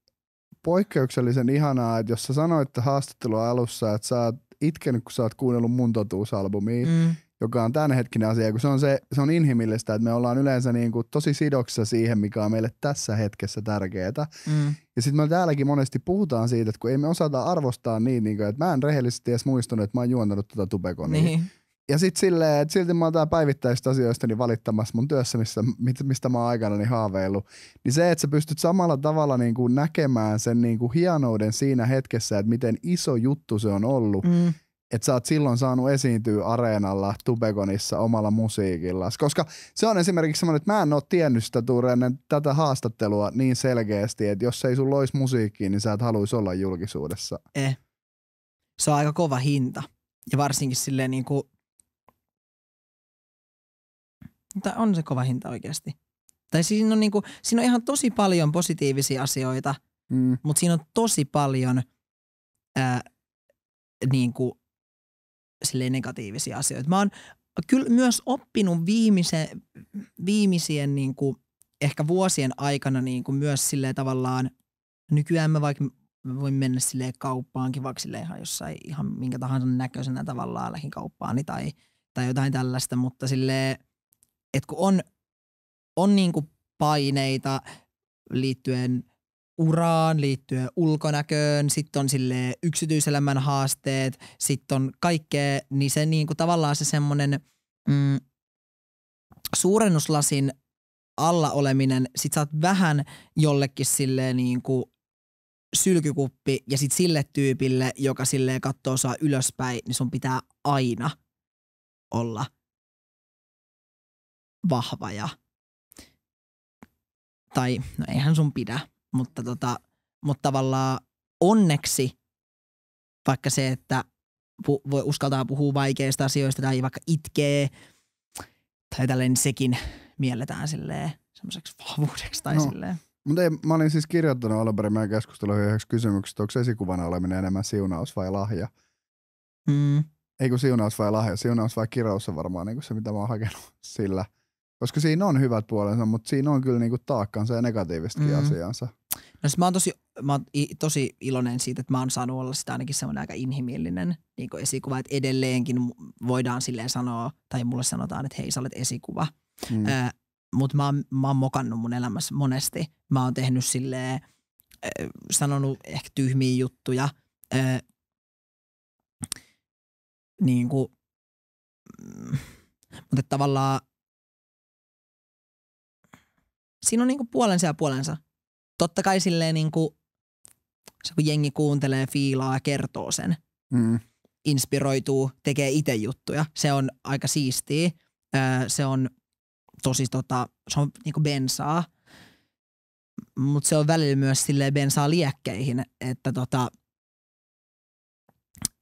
poikkeuksellisen ihanaa, että jos sä sanoit haastattelua alussa, että sä oot itkenyt, kun sä oot kuunnellut mun totuusalbumia, mm joka on tämänhetkinen asia, kun se on, se, se on inhimillistä, että me ollaan yleensä niin kuin tosi sidoksissa siihen, mikä on meille tässä hetkessä tärkeää. Mm. Ja sitten me täälläkin monesti puhutaan siitä, että kun ei me osata arvostaa niin, niin kuin, että mä en rehellisesti edes muistunut, että mä oon juontanut tätä tuota tubekonia. Niin. Ja sitten silleen, että silti mä oon täällä päivittäisistä asioista niin valittamassa mun työssä, missä, mistä mä oon aikana niin haaveillut. Niin se, että sä pystyt samalla tavalla niin kuin näkemään sen niin kuin hienouden siinä hetkessä, että miten iso juttu se on ollut. Mm että sä oot silloin saanut esiintyä areenalla Tubegonissa omalla musiikilla. Koska se on esimerkiksi semmoinen, että mä en ole tiennyt sitä ennen tätä haastattelua niin selkeästi, että jos ei sulla olisi musiikkiin, niin sä et haluaisi olla julkisuudessa. Eh. Se on aika kova hinta. Ja varsinkin silleen niin kuin... Tai on se kova hinta oikeasti. Tai siinä on, niin kuin, siinä on ihan tosi paljon positiivisia asioita, mm. mutta siinä on tosi paljon... Ää, niin kuin sille negatiivisia asioita. Mä oon kyllä myös oppinut viimeisen, viimeisien niin kuin, ehkä vuosien aikana niin kuin myös silleen tavallaan, nykyään mä vaikka mä voin mennä silleen kauppaankin, vaikka silleen ihan jossain ihan minkä tahansa näköisenä tavallaan kauppaani tai, tai jotain tällaista, mutta silleen, että kun on, on niin kuin paineita liittyen – uraan liittyen ulkonäköön, sitten on sille yksityiselämän haasteet, sitten on kaikkea, niin se niin kuin tavallaan se semmoinen mm, suurennuslasin alla oleminen, sit sä oot vähän jollekin sille niin kuin sylkykuppi ja sit sille tyypille, joka sille katsoo saa ylöspäin, niin sun pitää aina olla vahva ja tai no eihän sun pidä, mutta, tota, mutta tavallaan onneksi vaikka se, että pu, voi uskaltaa puhua vaikeista asioista tai vaikka itkee tai tälleen niin sekin mielletään semmoiseksi vahvuudeksi tai no. silleen. Mutta ei, mä olin siis kirjoittanut alun perin meidän keskusteluun yhdeksi että onko esikuvana oleminen enemmän siunaus vai lahja? Mm. Ei kun siunaus vai lahja, siunaus vai kirous on varmaan niin se, mitä mä oon hakenut sillä. Koska siinä on hyvät puolensa, mutta siinä on kyllä niin kuin taakkansa ja negatiivistakin mm. asiansa. No siis mä oon tosi, mä oon tosi iloinen siitä, että mä oon saanut olla sitä ainakin semmoinen aika inhimillinen niin esikuva, että edelleenkin voidaan silleen sanoa, tai mulle sanotaan, että hei sä olet esikuva. Mm. Äh, Mutta mä, mä oon mokannut mun elämässä monesti. Mä oon tehnyt silleen, äh, sanonut ehkä tyhmiä juttuja. Äh, niin kuin, mm, mutta tavallaan siinä on niinku puolensa ja puolensa totta kai silleen niin kuin, se kun jengi kuuntelee, fiilaa ja kertoo sen, mm. inspiroituu, tekee itse juttuja. Se on aika siistiä. Se on tosi tota, se on niinku bensaa, mutta se on välillä myös sille bensaa liekkeihin, että tota,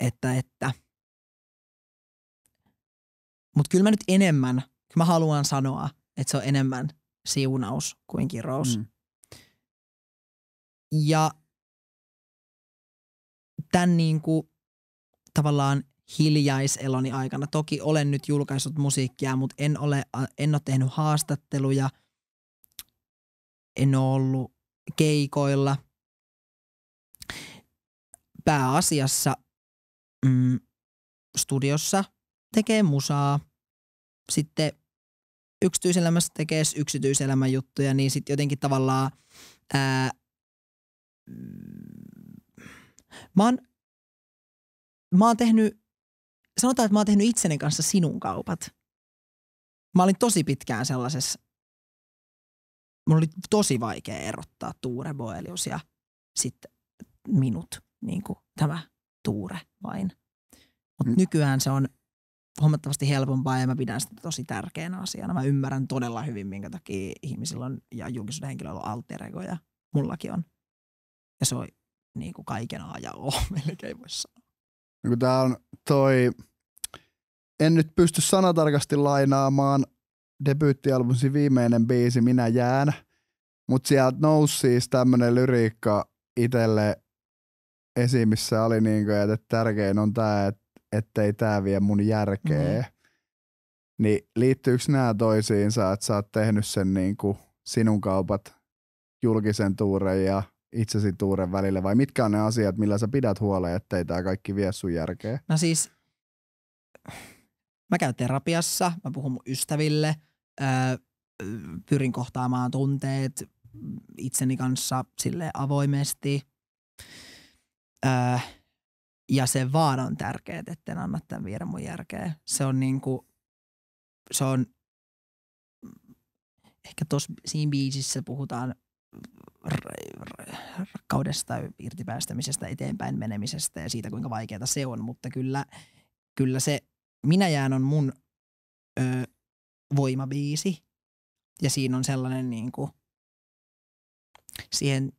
että, että. Mutta kyllä mä nyt enemmän, kyllä mä haluan sanoa, että se on enemmän siunaus kuin kirous. Mm. Ja tämän niin kuin tavallaan hiljaiseloni aikana. Toki olen nyt julkaissut musiikkia, mutta en ole, en ole tehnyt haastatteluja, en ole ollut keikoilla. Pääasiassa mm, studiossa tekee musaa, sitten yksityiselämässä tekee yksityiselämän juttuja, niin sitten jotenkin tavallaan ää, mä oon, mä oon tehnyt, sanotaan, että mä oon tehnyt itseni kanssa sinun kaupat. Mä olin tosi pitkään sellaisessa, mulla oli tosi vaikea erottaa Tuure Boelius ja sitten minut, niin kuin tämä Tuure vain. Mutta mm. nykyään se on huomattavasti helpompaa ja mä pidän sitä tosi tärkeänä asiana. Mä ymmärrän todella hyvin, minkä takia ihmisillä on ja julkisuuden henkilöllä on alteregoja, Mullakin on. Ja se on niin kuin kaiken ajan O, (laughs) melkein voi sanoa. No tämä on toi, en nyt pysty sanatarkasti lainaamaan debyyttialbumsi viimeinen biisi Minä jään, mutta sieltä nousi siis tämmöinen lyriikka itelle esiin, missä oli niin kuin, että tärkein on tämä, että ettei tämä vie mun järkeä. Mm-hmm. Niin liittyykö nämä toisiinsa, että sä oot tehnyt sen niin kuin sinun kaupat julkisen tuuren ja itsesi tuuren välillä vai mitkä on ne asiat, millä sä pidät huoleen, ettei tämä kaikki vie sun järkeä? No siis, mä käyn terapiassa, mä puhun mun ystäville, öö, pyrin kohtaamaan tunteet itseni kanssa sille avoimesti. Öö, ja se vaan on tärkeää, etten anna tämän viedä mun järkeä. Se on niinku, se on ehkä tuossa siinä biisissä puhutaan rakkaudesta, irtipäästämisestä, eteenpäin menemisestä ja siitä, kuinka vaikeaa se on. Mutta kyllä, kyllä se Minä jään on mun ö, voimabiisi ja siinä on sellainen niin kuin, siihen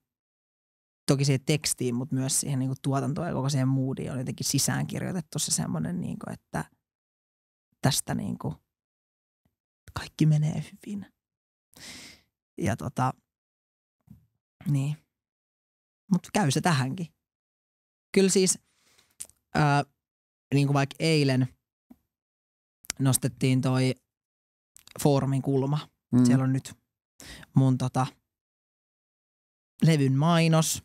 toki siihen tekstiin, mutta myös siihen niin kuin tuotantoon ja koko siihen moodiin on jotenkin sisäänkirjoitettu se semmoinen, niin kuin, että tästä niin kuin, kaikki menee hyvin. Ja tota, niin. Mutta käy se tähänkin. Kyllä siis, ää, niin kuin vaikka eilen nostettiin toi foorumin kulma. Mm. Siellä on nyt mun tota, levyn mainos.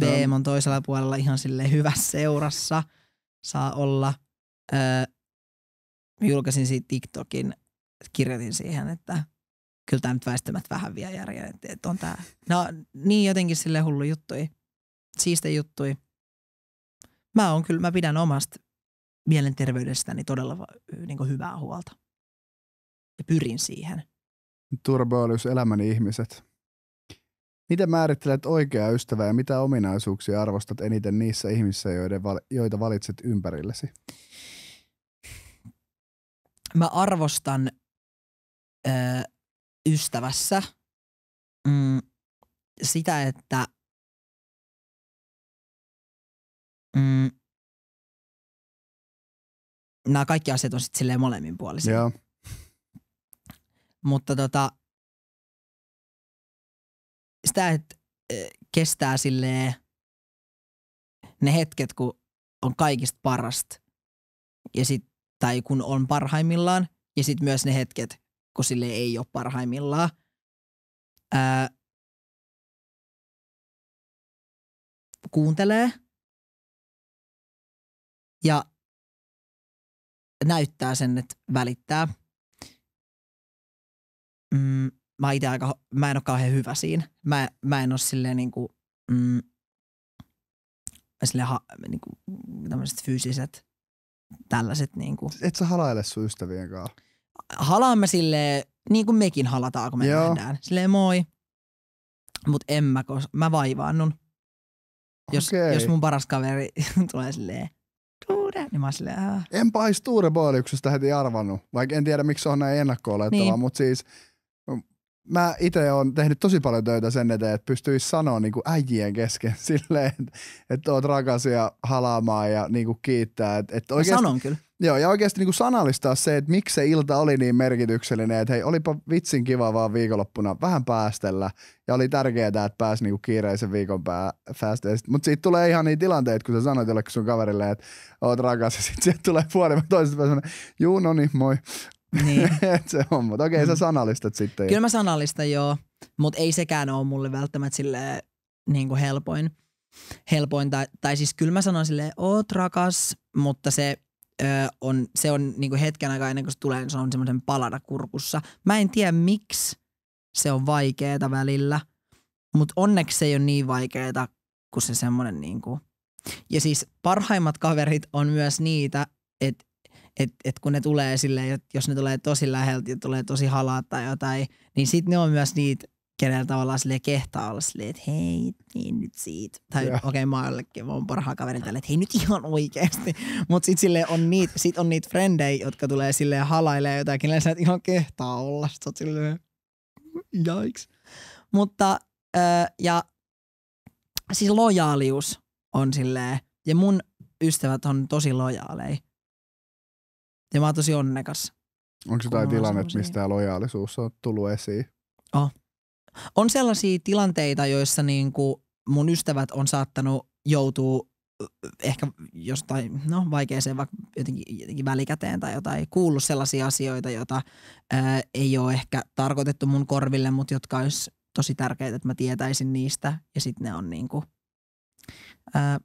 VM on toisella puolella ihan sille hyvässä seurassa. Saa olla. Öö, julkaisin siitä TikTokin, kirjoitin siihen, että kyllä tämä nyt väistämättä vähän vie järjen, että et on tää. No niin jotenkin sille hullu juttui, siiste juttui. Mä on kyllä, mä pidän omasta mielenterveydestäni todella niin hyvää huolta. Ja pyrin siihen. Turboilius elämäni ihmiset. Miten määrittelet oikeaa ystävää ja mitä ominaisuuksia arvostat eniten niissä ihmisissä, joiden, joita valitset ympärillesi? Mä arvostan ystävässä mm, sitä, että mm, nämä kaikki asiat on sitten silleen molemminpuolisia. Yeah. Mutta tota, sitä, että e, kestää silleen ne hetket, kun on kaikista parasta ja sit, tai kun on parhaimmillaan ja sitten myös ne hetket, kun sille ei ole parhaimmillaan. Ää, kuuntelee ja näyttää sen, että välittää. Mm, mä, itse aika, mä en ole kauhean hyvä siinä. Mä, mä en ole silleen niin kuin, mm, sille ha, niin kuin, tämmöiset fyysiset, tällaiset niin kuin. Et sä halaile sun ystävien kanssa? halaamme sille niin kuin mekin halataan, kun me Joo. nähdään. Silleen moi. Mut en mä, koska mä vaivaannun. Jos, okay. jos mun paras kaveri (laughs) tulee silleen, Tuure, niin mä silleen, "Ah." En pahis Tuure Boiliuksesta heti arvannut, vaikka en tiedä miksi se on näin ennakko Niin. mutta siis mä itse olen tehnyt tosi paljon töitä sen eteen, että pystyisi sanoa niin äijien kesken (laughs) silleen, että, että oot rakas ja halaamaan ja niin kuin kiittää. Että, että mä oikeasti, sanon kyllä. Joo, ja oikeasti niin sanallistaa se, että miksi se ilta oli niin merkityksellinen, että hei, olipa vitsin kiva vaan viikonloppuna vähän päästellä, ja oli tärkeää, että pääsi niin kiireisen viikon pää, Mutta siitä tulee ihan niin tilanteet, kun sä sanoit jollekin sun kaverille, että oot rakas, ja sitten sieltä tulee vuoden toisesta päivänä, juu, no niin, moi. Niin. (laughs) se on, mutta okei, okay, mm. sä sanallistat sitten. Kyllä mä sanallistan, joo, mutta ei sekään ole mulle välttämättä sille niin kuin helpoin. helpoin tai, tai siis kyllä mä sanon silleen, oot rakas, mutta se ö, on, se on niinku hetken aikaa ennen kuin se tulee, niin se on semmoisen palana kurkussa. Mä en tiedä miksi se on vaikeeta välillä, mutta onneksi se ei ole niin vaikeeta kuin se semmoinen niinku. Ja siis parhaimmat kaverit on myös niitä, että et, et kun ne tulee silleen, jos ne tulee tosi läheltä ja tulee tosi halaa tai jotain, niin sitten ne on myös niitä, kenellä tavallaan sille kehtaa olla silleen, että hei, niin nyt siitä. Tai okei, okay, mä jollekin, mun parhaan kaverin tälle, että hei nyt ihan oikeesti. mutta sit sille on niitä, sit on niitä frendejä, jotka tulee silleen halailee jotakin, niin sä et ihan kehtaa olla. Sit sä oot silleen, jaiks. Mutta, ö, ja siis lojaalius on silleen, ja mun ystävät on tosi lojaaleja. Ja mä oon tosi onnekas. Onko jotain tilannetta, mistä lojaalisuus on tullut esiin? Oh. On sellaisia tilanteita, joissa niin kuin mun ystävät on saattanut joutua ehkä jostain no, vaikeeseen vaikka jotenkin, jotenkin välikäteen tai jotain, kuullut sellaisia asioita, joita ää, ei ole ehkä tarkoitettu mun korville, mutta jotka olisi tosi tärkeitä, että mä tietäisin niistä ja sitten ne on kuin, niinku, ää,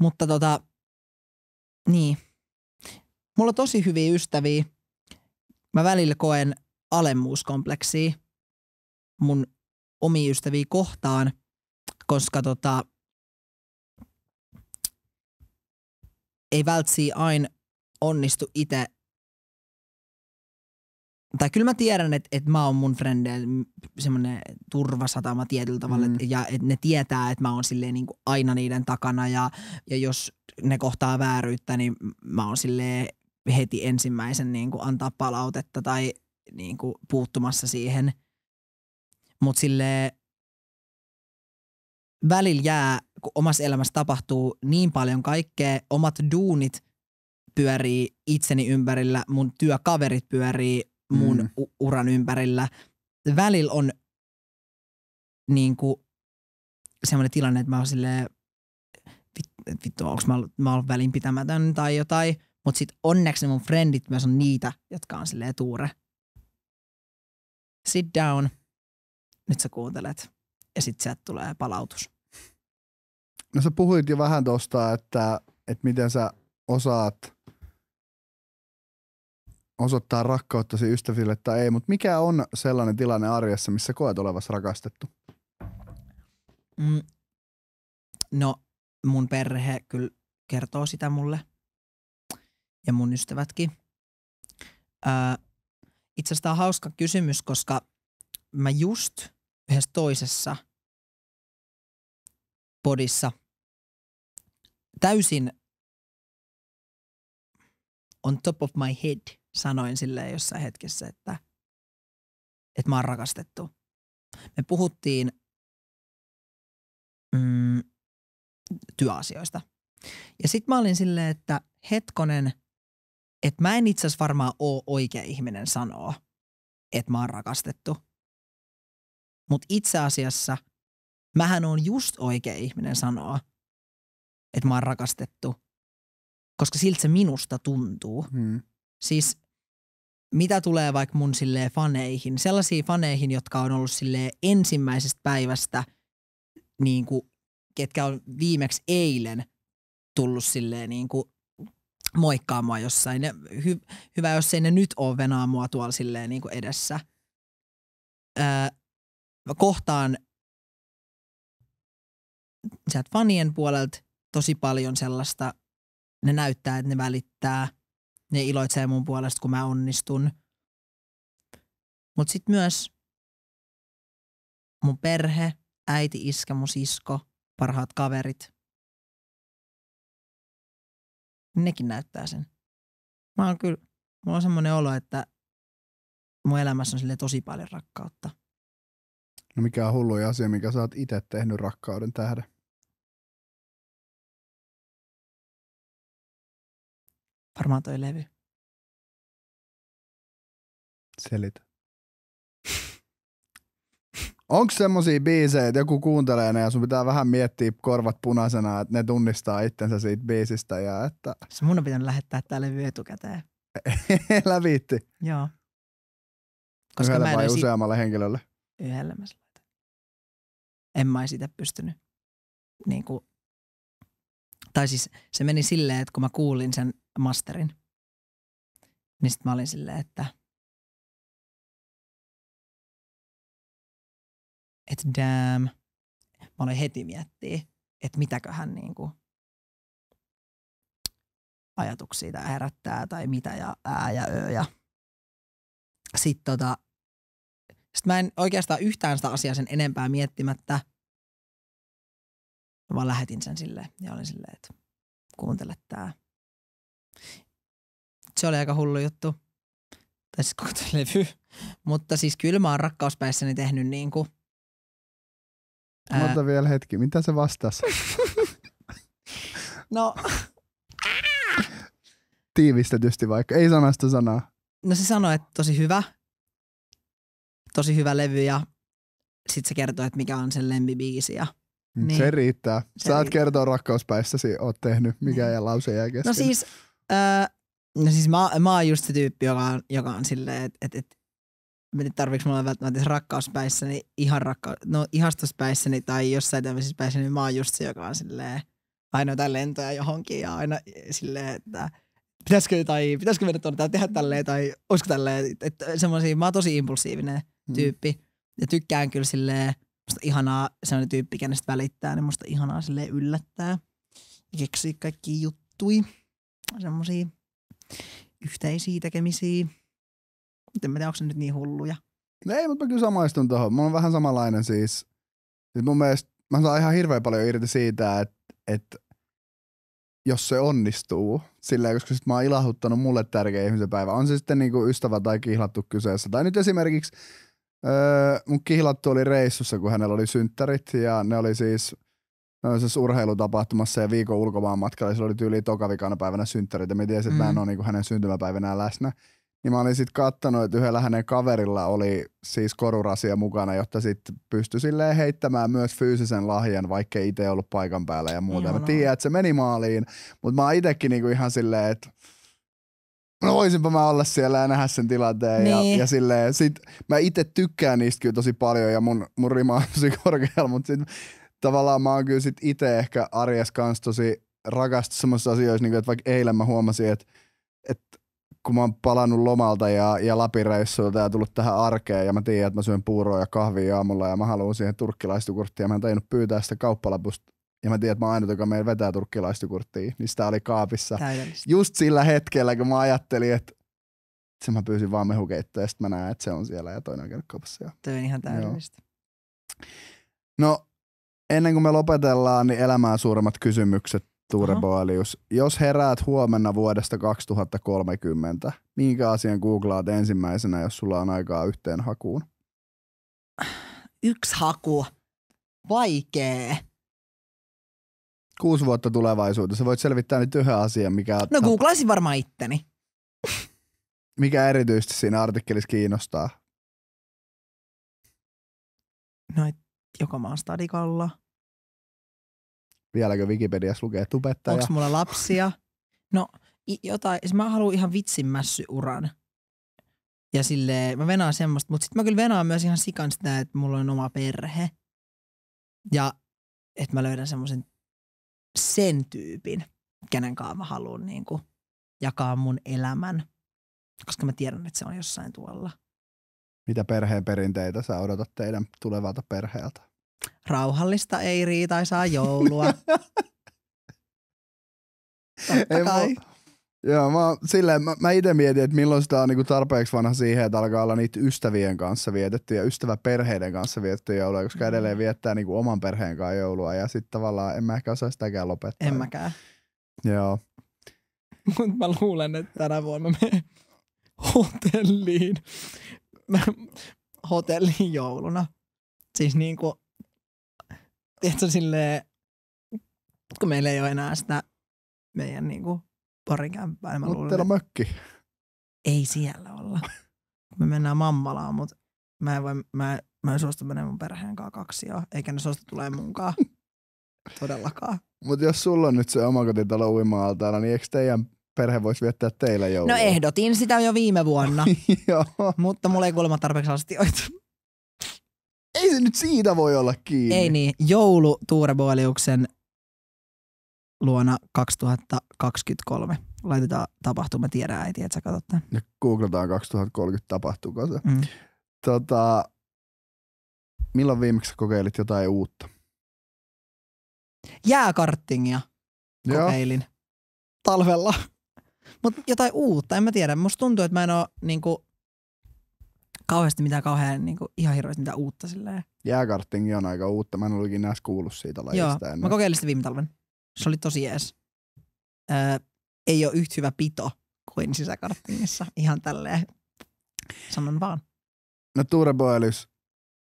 mutta tota, niin. Mulla on tosi hyviä ystäviä. Mä välillä koen alemmuuskompleksia mun omi ystäviä kohtaan, koska tota, ei vältsi aina onnistu itse. Tai kyllä mä tiedän, että et mä oon mun frendeillä semmoinen turvasatama tietyllä tavalla, mm. et, ja että ne tietää, että mä oon silleen niinku aina niiden takana, ja, ja jos ne kohtaa vääryyttä, niin mä oon silleen heti ensimmäisen niinku antaa palautetta tai niin kuin, puuttumassa siihen. Mutta sille välillä jää, kun omassa elämässä tapahtuu niin paljon kaikkea, omat duunit pyörii itseni ympärillä, mun työkaverit pyörii mun mm. U- uran ympärillä. Välillä on niin kuin, semmoinen tilanne, että mä oon silleen, että vittu, onks mä, ollut, mä ollut välinpitämätön tai jotain. Mutta sitten onneksi mun frendit myös on niitä, jotka on silleen tuure sit down, nyt sä kuuntelet ja sit sieltä tulee palautus. No sä puhuit jo vähän tosta, että, että miten sä osaat osoittaa rakkauttasi ystäville tai ei, mutta mikä on sellainen tilanne arjessa, missä koet olevas rakastettu? Mm, no mun perhe kyllä kertoo sitä mulle ja mun ystävätkin. Öö, itse asiassa tämä on hauska kysymys, koska mä just yhdessä toisessa podissa täysin on top of my head sanoin sille jossain hetkessä, että, että mä oon rakastettu. Me puhuttiin mm, työasioista. Ja sitten mä olin silleen, että hetkonen – että mä en itse asiassa varmaan ole oikea ihminen sanoa, että mä oon rakastettu. Mutta itse asiassa mähän on just oikea ihminen sanoa, että mä oon rakastettu, koska siltä se minusta tuntuu. Hmm. Siis mitä tulee vaikka mun sille faneihin, sellaisiin faneihin, jotka on ollut sille ensimmäisestä päivästä, niin kuin, ketkä on viimeksi eilen tullut silleen niin kuin moikkaa mua jossain. Ne, hy, hyvä, jos ei ne nyt ole venaa mua tuolla silleen niin kuin edessä. Öö, mä kohtaan sieltä fanien puolelta tosi paljon sellaista, ne näyttää, että ne välittää, ne iloitsee mun puolesta, kun mä onnistun. Mutta sitten myös mun perhe, äiti, iskä, mun sisko, parhaat kaverit – niin nekin näyttää sen. Mä oon kyllä, mulla on semmoinen olo, että mun elämässä on sille tosi paljon rakkautta. No mikä on hullu asia, mikä sä oot itse tehnyt rakkauden tähden? Varmaan toi levy. Selitä. Onko semmosia biisejä, että joku kuuntelee ne ja sun pitää vähän miettiä korvat punaisena, että ne tunnistaa itsensä siitä biisistä ja että... Se mun on pitänyt lähettää tää levy etukäteen. (laughs) Läviitti. Joo. Koska Yhdellä mä vai si- useammalle henkilölle? Yhdellä mä En mä sitä pystynyt. Niin kuin... Tai siis se meni silleen, että kun mä kuulin sen masterin, niin sit mä olin silleen, että – että damn, mä olen heti miettiä, että mitäköhän niin kuin ajatuksia tämä herättää tai mitä ja ää ja ö ja sitten tota, sit mä en oikeastaan yhtään sitä asiaa sen enempää miettimättä, mä vaan lähetin sen sille ja olin silleen, että kuuntele tää. Se oli aika hullu juttu. Tai siis koko levy. Mutta siis kyllä mä oon rakkauspäissäni tehnyt niin kuin Ää... Mä vielä hetki. Mitä se vastasi? (laughs) no. Tiivistetysti vaikka. Ei sanasta sanaa. No se sanoi, että tosi hyvä. Tosi hyvä levy ja sit se kertoo, että mikä on sen lempibiisi. Ja... Mm, niin. Se riittää. Se Saat riittää. kertoa rakkauspäissäsi, oot tehnyt, mikä ei niin. ja lause jää no kesken. No siis, öö, no siis mä, mä oon just se tyyppi, joka on, joka on silleen, että et, et, mietin tarviiko mulla välttämättä rakkauspäissäni, ihan rakka, no ihastuspäissäni tai jossain tämmöisessä päissäni, niin mä oon just se, joka on silleen, aina jotain lentoja johonkin ja aina silleen, että pitäisikö, tai, pitäisikö mennä tuonne tai tehdä tälleen tai olisiko tälleen, että semmoisia, mä oon tosi impulsiivinen mm. tyyppi mm. ja tykkään kyllä silleen, musta ihanaa, semmoinen tyyppi, kenestä välittää, niin musta ihanaa sille yllättää ja keksii kaikki juttui, semmoisia yhteisiä tekemisiä en tiedä, onko ne nyt niin hulluja. No ei, mutta mä kyllä samaistun tuohon. Mä oon vähän samanlainen siis. Siis mun mielestä mä saan ihan hirveän paljon irti siitä, että, että jos se onnistuu, silleen, koska sit mä oon ilahuttanut mulle tärkeä ihmisen päivä. On se sitten niinku ystävä tai kihlattu kyseessä. Tai nyt esimerkiksi öö, mun kihlattu oli reissussa, kun hänellä oli synttärit ja ne oli siis se urheilutapahtumassa ja viikon ulkomaan matkalla. Se oli tyyli tokavikana päivänä synttärit ja mä tiesin, että mm. mä en mm. ole niinku hänen syntymäpäivänään läsnä niin mä olin sitten kattonut, että yhdellä hänen kaverilla oli siis korurasia mukana, jotta sitten pystyi silleen heittämään myös fyysisen lahjan, vaikka itse ollut paikan päällä ja muuta. Mä tiedän, että se meni maaliin, mutta mä oon itsekin niinku ihan silleen, että no voisinpa mä olla siellä ja nähdä sen tilanteen. Niin. Ja, ja silleen, sit mä itse tykkään niistä kyllä tosi paljon ja mun, mun rima on tosi korkealla, mutta sit, tavallaan mä oon kyllä sit itse ehkä arjes kanssa tosi rakastu semmoisissa asioissa, niin kuin, että vaikka eilen mä huomasin, että, että kun mä oon palannut lomalta ja, ja Lapireissulta ja tullut tähän arkeen ja mä tiedän, että mä syön puuroa ja kahvia aamulla ja mä haluan siihen turkkilaistukurttia. Mä en tajunnut pyytää sitä kauppalapusta ja mä tiedän, että mä oon ainut, joka meillä vetää turkkilaistukurttia, niin sitä oli kaapissa. Just sillä hetkellä, kun mä ajattelin, että se mä pyysin vaan mehukeittoa ja sitten mä näen, että se on siellä ja toinen on käynyt kaupassa. Ja... Toi on ihan täydellistä. Joo. No, ennen kuin me lopetellaan, niin elämää suuremmat kysymykset Boelius, Jos heräät huomenna vuodesta 2030, minkä asian googlaat ensimmäisenä, jos sulla on aikaa yhteen hakuun? Yksi haku. Vaikee. Kuusi vuotta tulevaisuudessa. Voit selvittää nyt yhden asian, mikä... No googlaisin varmaan itteni. Mikä erityisesti siinä artikkelissa kiinnostaa? No, et joko mä oon stadikalla – Vieläkö Wikipediassa lukee tubettaja? Onko mulla lapsia? No jotain, siis mä haluan ihan vitsimässy uran. Ja sille mä venaan semmoista, mutta sitten mä kyllä venaan myös ihan sikan sitä, että mulla on oma perhe. Ja että mä löydän semmoisen sen tyypin, kenen kanssa mä haluan niin kuin, jakaa mun elämän. Koska mä tiedän, että se on jossain tuolla. Mitä perheen perinteitä sä odotat teidän tulevalta perheeltä? Rauhallista ei riitaisaa joulua. (laughs) ei mä, joo, mä, silleen, mä, mä itse mietin, että milloin sitä on niinku tarpeeksi vanha siihen, että alkaa olla niitä ystävien kanssa vietetty ja ystäväperheiden kanssa vietetty joulua, koska mm. edelleen viettää niinku oman perheen kanssa joulua ja sitten tavallaan en mä ehkä osaa sitäkään lopettaa. En mäkään. Joo. Mutta mä luulen, että tänä vuonna me hotelliin. (laughs) hotelliin jouluna. Siis niin kuin tiedätkö, silleen, kun meillä ei ole enää sitä meidän niinku Niin Mutta teillä on mökki. Ei siellä olla. Me mennään mammalaan, mutta mä en, voi, mä, mä en suostu menemään mun perheen kanssa joo. eikä ne suostu tulee munkaan. (laughs) Todellakaan. Mutta jos sulla on nyt se omakotitalo uima-altaana, niin eikö teidän perhe voisi viettää teillä joulua? No ehdotin sitä jo viime vuonna. (laughs) Joo. Mutta mulla ei kuulemma tarpeeksi asti. Ei se nyt siitä voi olla kiinni. Ei niin. Joulu Tuureboiliuksen luona 2023. Laitetaan tapahtuma, tiedä äiti, että sä katsot tämän. Ja googlataan 2030 tapahtuuko se. Mm. Tota, milloin viimeksi kokeilit jotain uutta? Jääkarttingia kokeilin. Joo. Talvella. (laughs) Mutta jotain uutta, en mä tiedä. Musta tuntuu, että mä en oo niinku, kauheasti mitään kauhean niin kuin, ihan hirveästi mitään uutta silleen. Jääkarttingi on aika uutta. Mä en ollut ikinä kuullut siitä lajista Joo, ennen. mä kokeilin sitä viime talven. Se oli tosi jees. Öö, ei ole yhtä hyvä pito kuin sisäkarttingissa. Ihan tälleen. Sanon vaan. No Tuure Boelys,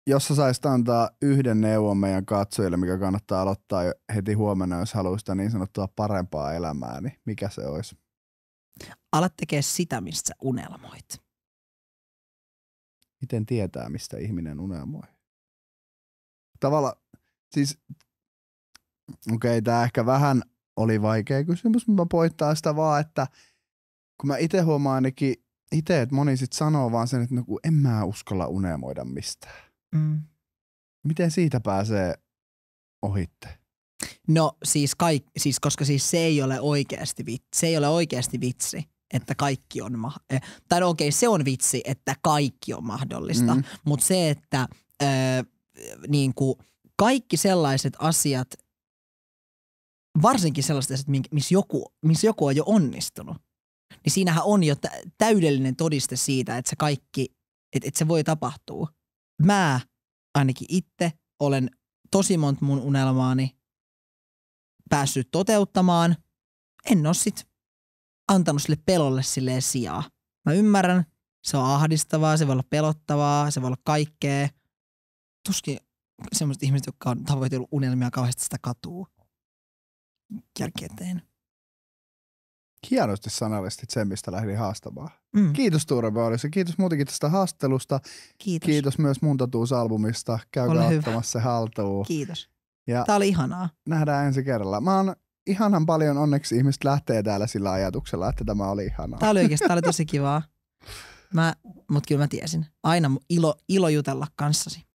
jos sä saisit antaa yhden neuvon meidän katsojille, mikä kannattaa aloittaa jo heti huomenna, jos haluaa sitä niin sanottua parempaa elämää, niin mikä se olisi? Alat tekee sitä, mistä sä unelmoit miten tietää, mistä ihminen unelmoi? Tavalla, siis, okei, okay, tämä ehkä vähän oli vaikea kysymys, mutta mä poittaa sitä vaan, että kun mä itse huomaan ainakin itse, että moni sitten sanoo vaan sen, että no kun en mä uskalla unelmoida mistään. Mm. Miten siitä pääsee ohitte? No siis, kaik, siis koska siis se ei ole oikeasti vitsi, se ei ole oikeasti vitsi että kaikki on ma- e, tai no okei, okay, se on vitsi, että kaikki on mahdollista, mm. mutta se, että ö, niin kuin kaikki sellaiset asiat, varsinkin sellaiset asiat, missä joku, missä joku on jo onnistunut, niin siinähän on jo täydellinen todiste siitä, että se kaikki, että, että se voi tapahtua. Mä ainakin itse olen tosi monta mun unelmaani päässyt toteuttamaan. En ole sit antanut sille pelolle sille sijaa. Mä ymmärrän, se on ahdistavaa, se voi olla pelottavaa, se voi olla kaikkea. Tuskin semmoiset ihmiset, jotka on tavoitellut unelmia kauheasti sitä katuu jälkeen. Hienosti sanallistit sen, mistä lähdin haastamaan. Mm. Kiitos Tuure Baurissa. Kiitos muutenkin tästä haastelusta. Kiitos. Kiitos myös mun tatuusalbumista. Käykää ottamassa se haltuun. Kiitos. Ja Tämä oli ihanaa. Nähdään ensi kerralla. Mä oon ihanan paljon onneksi ihmiset lähtee täällä sillä ajatuksella, että tämä oli ihanaa. Tämä oli oikeasti, tämä oli tosi (laughs) kivaa. Mä, mut kyllä mä tiesin. Aina ilo, ilo jutella kanssasi.